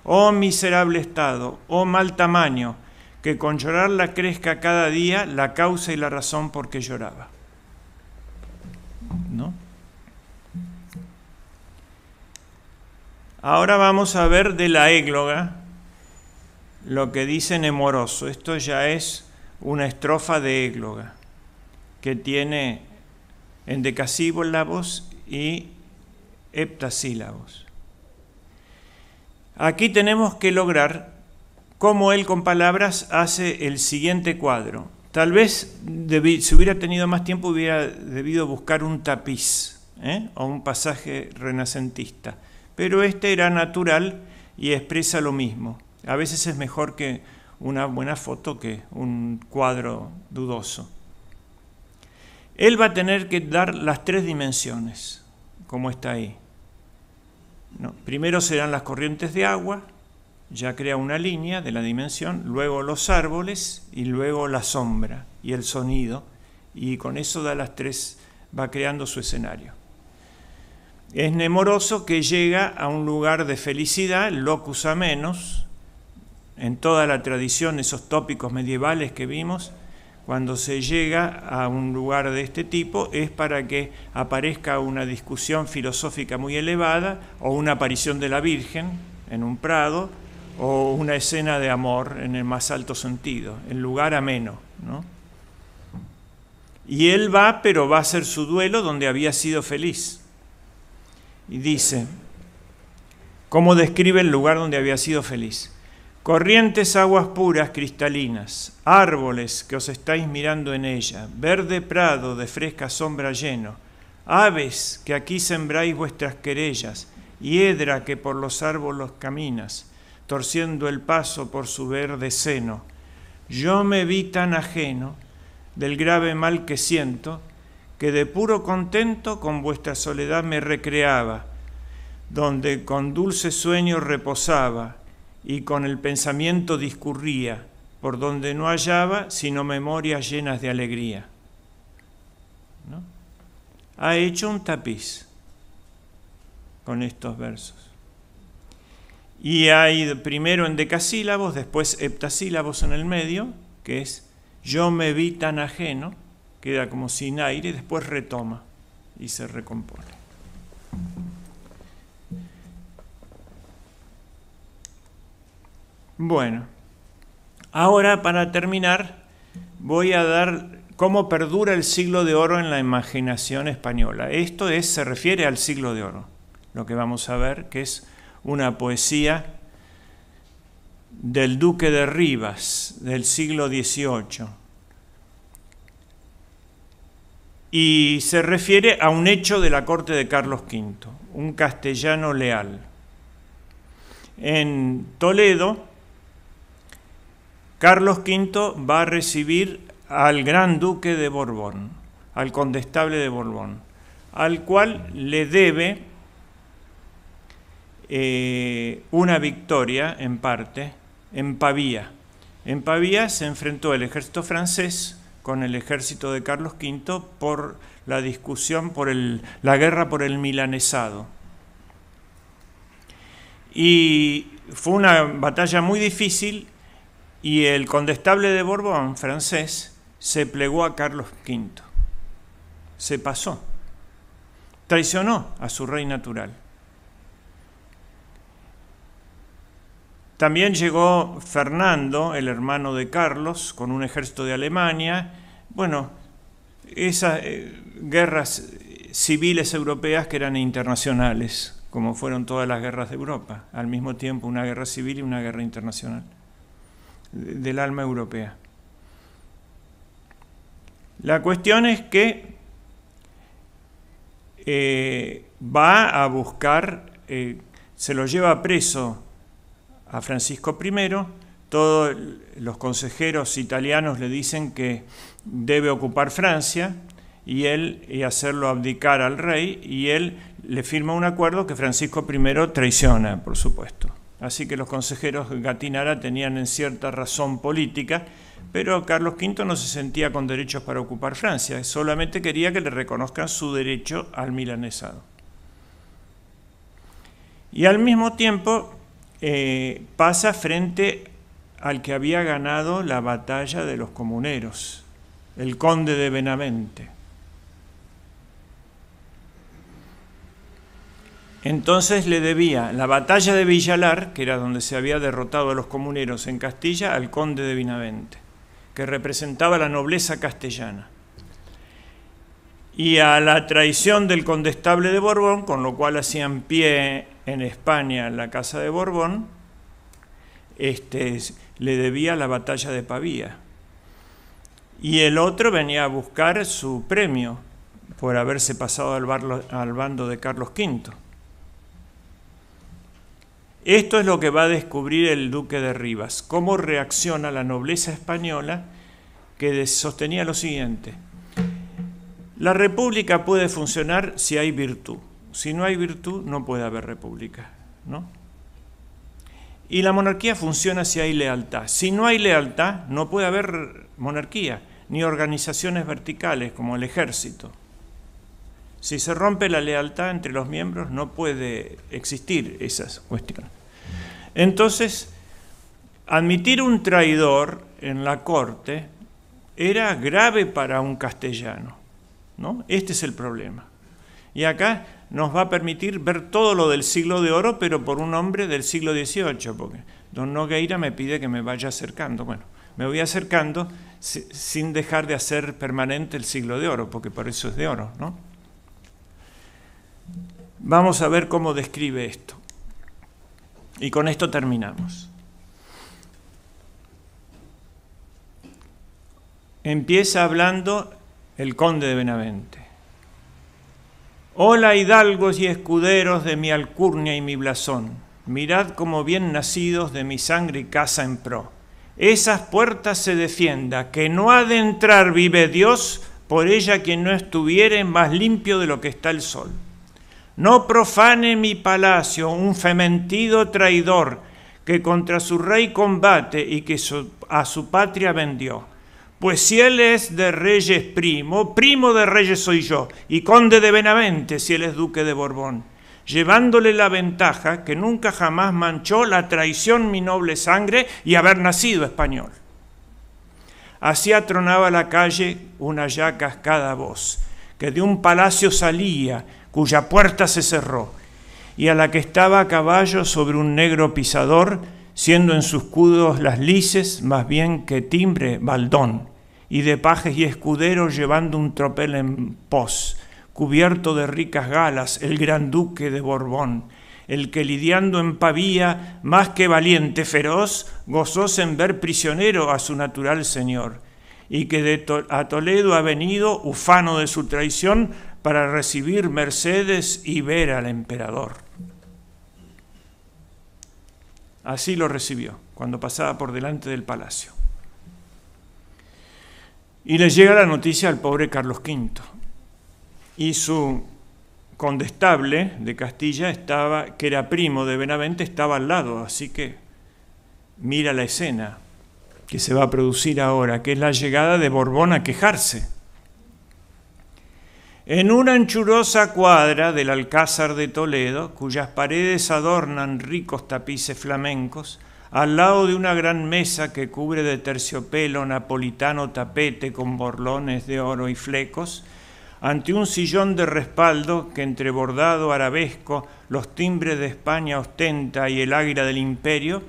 Oh miserable estado, oh mal tamaño, que con llorar la crezca cada día la causa y la razón por qué lloraba. ¿No? Ahora vamos a ver de la égloga lo que dice Nemoroso. Esto ya es una estrofa de égloga que tiene endecasílabos y heptasílabos. Aquí tenemos que lograr cómo él con palabras hace el siguiente cuadro. Tal vez si hubiera tenido más tiempo hubiera debido buscar un tapiz ¿eh? o un pasaje renacentista, pero este era natural y expresa lo mismo. A veces es mejor que una buena foto que un cuadro dudoso. Él va a tener que dar las tres dimensiones, como está ahí. primero serán las corrientes de agua, ya crea una línea de la dimensión, luego los árboles y luego la sombra y el sonido, y con eso da las tres, va creando su escenario. Es nemoroso que llega a un lugar de felicidad, locus a menos, en toda la tradición, esos tópicos medievales que vimos, cuando se llega a un lugar de este tipo es para que aparezca una discusión filosófica muy elevada o una aparición de la Virgen en un prado o una escena de amor en el más alto sentido, el lugar ameno. ¿no? Y él va, pero va a ser su duelo donde había sido feliz. Y dice, ¿cómo describe el lugar donde había sido feliz? Corrientes aguas puras cristalinas, árboles que os estáis mirando en ella, verde prado de fresca sombra lleno, aves que aquí sembráis vuestras querellas, hiedra que por los árboles caminas, torciendo el paso por su verde seno. Yo me vi tan ajeno del grave mal que siento, que de puro contento con vuestra soledad me recreaba, donde con dulce sueño reposaba, y con el pensamiento discurría, por donde no hallaba sino memorias llenas de alegría. Ha hecho un tapiz con estos versos. Y hay primero en decasílabos, después heptasílabos en el medio, que es yo me vi tan ajeno, queda como sin aire, después retoma y se recompone. Bueno, ahora para terminar voy a dar cómo perdura el siglo de oro en la imaginación española. Esto es, se refiere al siglo de oro, lo que vamos a ver, que es una poesía del duque de Rivas del siglo XVIII. Y se refiere a un hecho de la corte de Carlos V, un castellano leal. En Toledo, Carlos V va a recibir al gran duque de Borbón, al condestable de Borbón, al cual le debe eh, una victoria en parte en Pavía. En Pavía se enfrentó el ejército francés con el ejército de Carlos V por la discusión, por la guerra por el milanesado. Y fue una batalla muy difícil y el condestable de Borbón, francés, se plegó a Carlos V. Se pasó. Traicionó a su rey natural. También llegó Fernando, el hermano de Carlos, con un ejército de Alemania. Bueno, esas eh, guerras civiles europeas que eran internacionales, como fueron todas las guerras de Europa. Al mismo tiempo, una guerra civil y una guerra internacional del alma europea. La cuestión es que eh, va a buscar, eh, se lo lleva preso a Francisco I, todos los consejeros italianos le dicen que debe ocupar Francia y él y hacerlo abdicar al rey y él le firma un acuerdo que Francisco I traiciona, por supuesto. Así que los consejeros Gatinara tenían en cierta razón política, pero Carlos V no se sentía con derechos para ocupar Francia, solamente quería que le reconozcan su derecho al milanesado. Y al mismo tiempo eh, pasa frente al que había ganado la batalla de los comuneros, el conde de Benavente. Entonces le debía la batalla de Villalar, que era donde se había derrotado a los comuneros en Castilla, al conde de Binavente, que representaba la nobleza castellana. Y a la traición del condestable de Borbón, con lo cual hacían pie en España la casa de Borbón, este, le debía la batalla de Pavía. Y el otro venía a buscar su premio por haberse pasado al, al bando de Carlos V. Esto es lo que va a descubrir el duque de Rivas, cómo reacciona la nobleza española que sostenía lo siguiente. La república puede funcionar si hay virtud. Si no hay virtud, no puede haber república. Y la monarquía funciona si hay lealtad. Si no hay lealtad, no puede haber monarquía, ni organizaciones verticales como el ejército. Si se rompe la lealtad entre los miembros, no puede existir esas cuestiones. Entonces, admitir un traidor en la corte era grave para un castellano. ¿no? Este es el problema. Y acá nos va a permitir ver todo lo del siglo de oro, pero por un hombre del siglo XVIII, porque don Nogueira me pide que me vaya acercando. Bueno, me voy acercando sin dejar de hacer permanente el siglo de oro, porque por eso es de oro. ¿no? Vamos a ver cómo describe esto. Y con esto terminamos. Empieza hablando el conde de Benavente. Hola hidalgos y escuderos de mi alcurnia y mi blasón, mirad como bien nacidos de mi sangre y casa en pro. Esas puertas se defienda, que no ha de entrar vive Dios, por ella quien no estuviere más limpio de lo que está el sol. No profane mi palacio un fementido traidor que contra su rey combate y que a su patria vendió. Pues si él es de reyes primo, primo de reyes soy yo, y conde de Benavente si él es duque de Borbón, llevándole la ventaja que nunca jamás manchó la traición mi noble sangre y haber nacido español. Así atronaba la calle una ya cascada voz, que de un palacio salía, cuya puerta se cerró, y a la que estaba a caballo sobre un negro pisador, siendo en sus escudos las lices, más bien que timbre, baldón, y de pajes y escuderos llevando un tropel en pos, cubierto de ricas galas, el gran duque de Borbón, el que lidiando en Pavía, más que valiente, feroz, gozóse en ver prisionero a su natural señor, y que de a Toledo ha venido, ufano de su traición, para recibir mercedes y ver al emperador. Así lo recibió cuando pasaba por delante del palacio. Y le llega la noticia al pobre Carlos V. Y su condestable de Castilla estaba, que era primo de Benavente, estaba al lado, así que mira la escena que se va a producir ahora, que es la llegada de Borbón a quejarse en una anchurosa cuadra del Alcázar de Toledo, cuyas paredes adornan ricos tapices flamencos, al lado de una gran mesa que cubre de terciopelo napolitano tapete con borlones de oro y flecos, ante un sillón de respaldo que entre bordado arabesco, los timbres de España ostenta y el águila del imperio,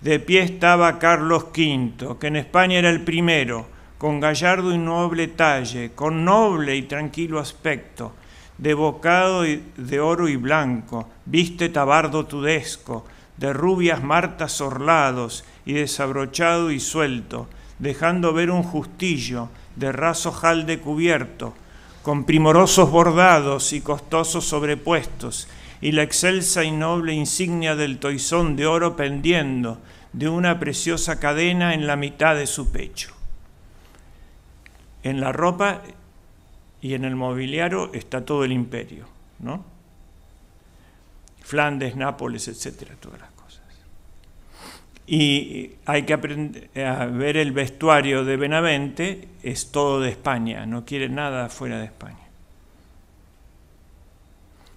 de pie estaba Carlos V, que en España era el primero, con gallardo y noble talle, con noble y tranquilo aspecto, de bocado de oro y blanco, viste tabardo tudesco, de rubias martas orlados y desabrochado y suelto, dejando ver un justillo de raso jalde cubierto, con primorosos bordados y costosos sobrepuestos, y la excelsa y noble insignia del toisón de oro pendiendo de una preciosa cadena en la mitad de su pecho en la ropa y en el mobiliario está todo el imperio, ¿no? Flandes, Nápoles, etcétera, todas las cosas. Y hay que aprender a ver el vestuario de Benavente, es todo de España, no quiere nada fuera de España.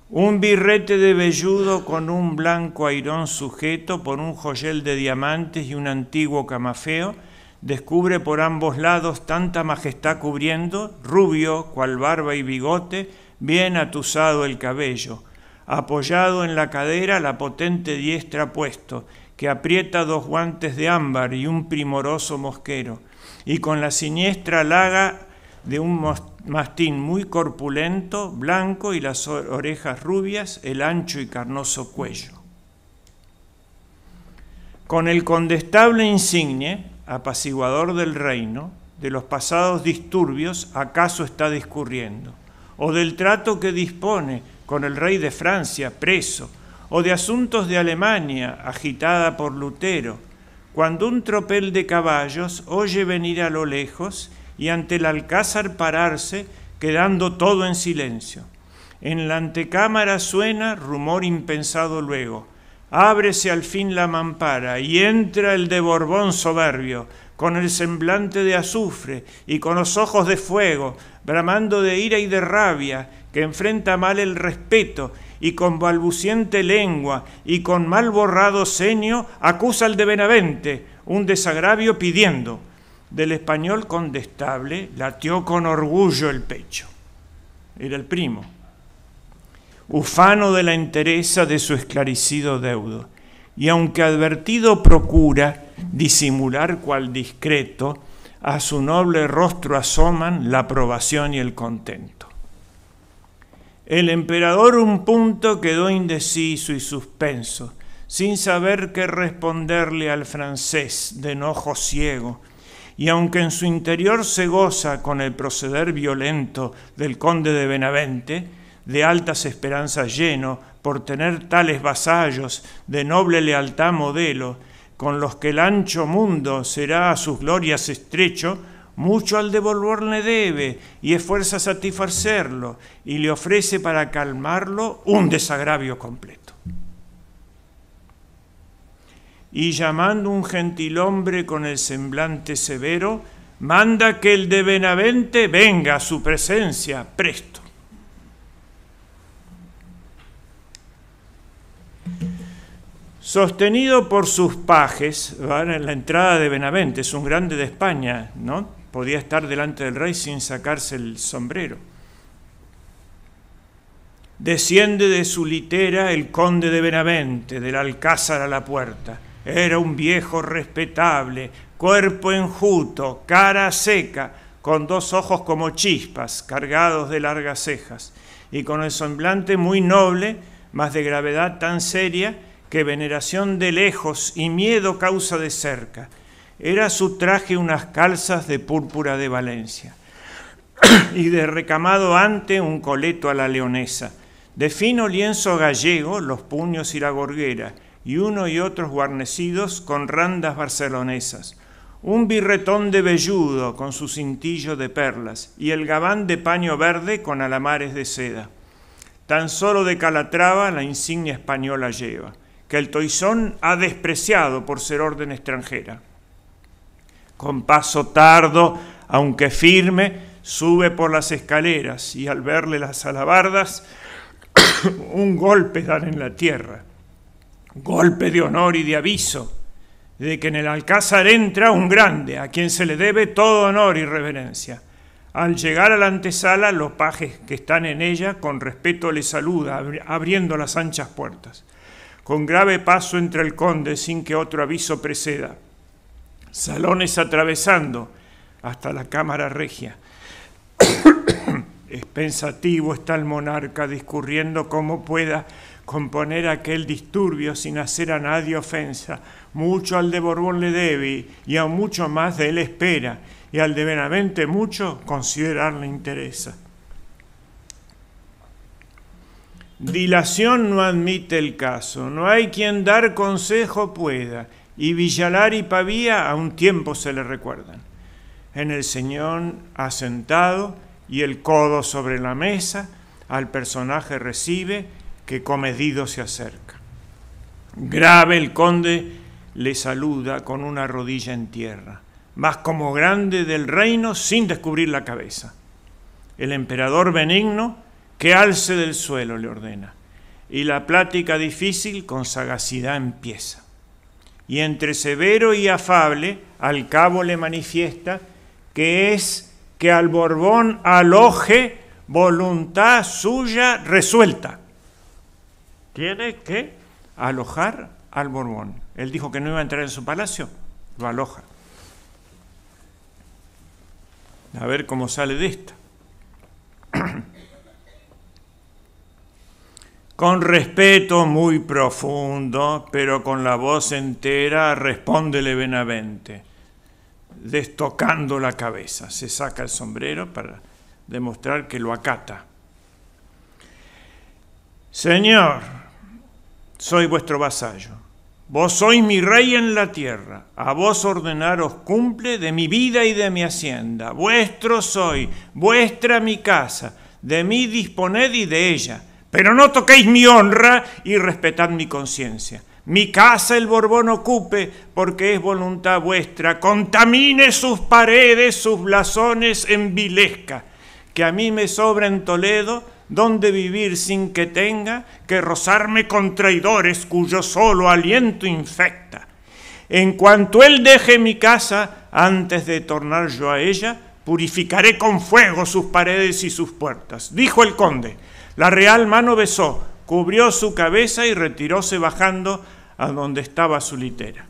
Un birrete de velludo con un blanco airón sujeto por un joyel de diamantes y un antiguo camafeo descubre por ambos lados tanta majestad cubriendo, rubio, cual barba y bigote, bien atusado el cabello, apoyado en la cadera la potente diestra puesto, que aprieta dos guantes de ámbar y un primoroso mosquero, y con la siniestra laga de un mastín muy corpulento, blanco y las orejas rubias, el ancho y carnoso cuello. Con el condestable insigne, apaciguador del reino, de los pasados disturbios, acaso está discurriendo, o del trato que dispone con el rey de Francia, preso, o de asuntos de Alemania, agitada por Lutero, cuando un tropel de caballos oye venir a lo lejos y ante el alcázar pararse, quedando todo en silencio. En la antecámara suena rumor impensado luego, Ábrese al fin la mampara y entra el de Borbón soberbio, con el semblante de azufre y con los ojos de fuego, bramando de ira y de rabia, que enfrenta mal el respeto y con balbuciente lengua y con mal borrado ceño acusa al de Benavente, un desagravio pidiendo. Del español condestable latió con orgullo el pecho. Era el primo ufano de la entereza de su esclarecido deudo, y aunque advertido procura disimular cual discreto, a su noble rostro asoman la aprobación y el contento. El emperador un punto quedó indeciso y suspenso, sin saber qué responderle al francés de enojo ciego, y aunque en su interior se goza con el proceder violento del conde de Benavente, de altas esperanzas lleno, por tener tales vasallos de noble lealtad modelo, con los que el ancho mundo será a sus glorias estrecho, mucho al devolverle debe y esfuerza satisfacerlo y le ofrece para calmarlo un desagravio completo. Y llamando un gentil hombre con el semblante severo, manda que el de Benavente venga a su presencia presto. sostenido por sus pajes, en la entrada de Benavente, es un grande de España, ¿no? Podía estar delante del rey sin sacarse el sombrero. Desciende de su litera el conde de Benavente, del alcázar a la puerta. Era un viejo respetable, cuerpo enjuto, cara seca, con dos ojos como chispas, cargados de largas cejas, y con el semblante muy noble, mas de gravedad tan seria, que veneración de lejos y miedo causa de cerca. Era su traje unas calzas de púrpura de Valencia <clears throat> y de recamado ante un coleto a la leonesa, de fino lienzo gallego, los puños y la gorguera, y uno y otros guarnecidos con randas barcelonesas, un birretón de velludo con su cintillo de perlas, y el gabán de paño verde con alamares de seda. Tan solo de Calatrava la insignia española lleva que el toisón ha despreciado por ser orden extranjera. Con paso tardo, aunque firme, sube por las escaleras y al verle las alabardas, <coughs> un golpe dan en la tierra, golpe de honor y de aviso de que en el alcázar entra un grande, a quien se le debe todo honor y reverencia. Al llegar a la antesala, los pajes que están en ella con respeto le saluda, abriendo las anchas puertas con grave paso entre el conde sin que otro aviso preceda, salones atravesando hasta la cámara regia. es <coughs> pensativo está el monarca discurriendo cómo pueda componer aquel disturbio sin hacer a nadie ofensa. Mucho al de Borbón le debe y aún mucho más de él espera, y al de Benavente mucho considerarle interesa. Dilación no admite el caso, no hay quien dar consejo pueda, y Villalar y Pavía a un tiempo se le recuerdan. En el señor asentado y el codo sobre la mesa, al personaje recibe que comedido se acerca. Grave el conde le saluda con una rodilla en tierra, más como grande del reino sin descubrir la cabeza. El emperador benigno que alce del suelo, le ordena. Y la plática difícil con sagacidad empieza. Y entre severo y afable, al cabo le manifiesta que es que al Borbón aloje voluntad suya resuelta. Tiene que alojar al Borbón. Él dijo que no iba a entrar en su palacio, lo aloja. A ver cómo sale de esta. <clears throat> Con respeto muy profundo, pero con la voz entera, respóndele Benavente, destocando la cabeza. Se saca el sombrero para demostrar que lo acata. Señor, soy vuestro vasallo. Vos sois mi rey en la tierra. A vos ordenaros cumple de mi vida y de mi hacienda. Vuestro soy, vuestra mi casa. De mí disponed y de ella pero no toquéis mi honra y respetad mi conciencia. Mi casa el Borbón ocupe, porque es voluntad vuestra, contamine sus paredes, sus blasones Vilesca... que a mí me sobra en Toledo donde vivir sin que tenga que rozarme con traidores cuyo solo aliento infecta. En cuanto él deje mi casa, antes de tornar yo a ella, purificaré con fuego sus paredes y sus puertas. Dijo el conde, la real mano besó, cubrió su cabeza y retiróse bajando a donde estaba su litera.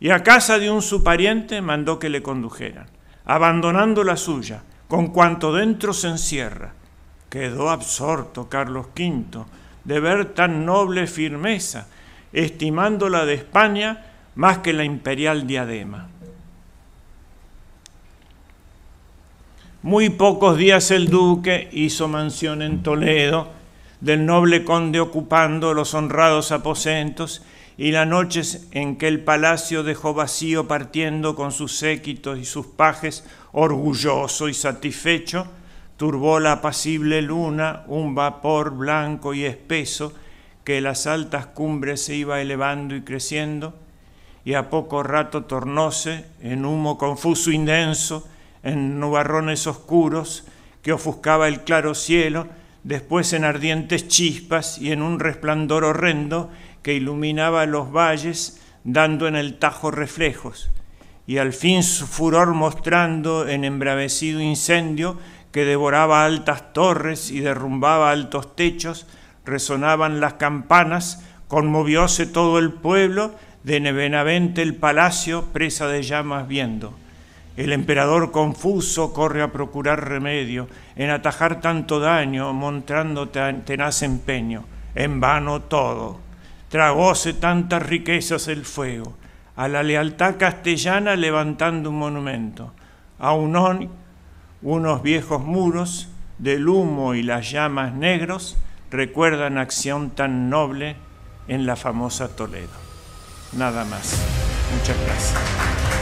Y a casa de un su pariente mandó que le condujeran, abandonando la suya, con cuanto dentro se encierra. Quedó absorto Carlos V de ver tan noble firmeza, estimándola de España más que la imperial diadema. Muy pocos días el duque hizo mansión en Toledo del noble conde ocupando los honrados aposentos y las noches en que el palacio dejó vacío partiendo con sus séquitos y sus pajes, orgulloso y satisfecho, turbó la apacible luna un vapor blanco y espeso que las altas cumbres se iba elevando y creciendo, y a poco rato tornóse en humo confuso indenso, en nubarrones oscuros que ofuscaba el claro cielo, después en ardientes chispas y en un resplandor horrendo que iluminaba los valles, dando en el tajo reflejos, y al fin su furor mostrando en embravecido incendio que devoraba altas torres y derrumbaba altos techos, resonaban las campanas, conmovióse todo el pueblo, de Benavente el palacio, presa de llamas viendo. El emperador confuso corre a procurar remedio, en atajar tanto daño, mostrando tenaz empeño. En vano todo. Tragóse tantas riquezas el fuego, a la lealtad castellana levantando un monumento. Aún hoy, unos viejos muros, del humo y las llamas negros, recuerdan acción tan noble en la famosa Toledo. Nada más. Muchas gracias.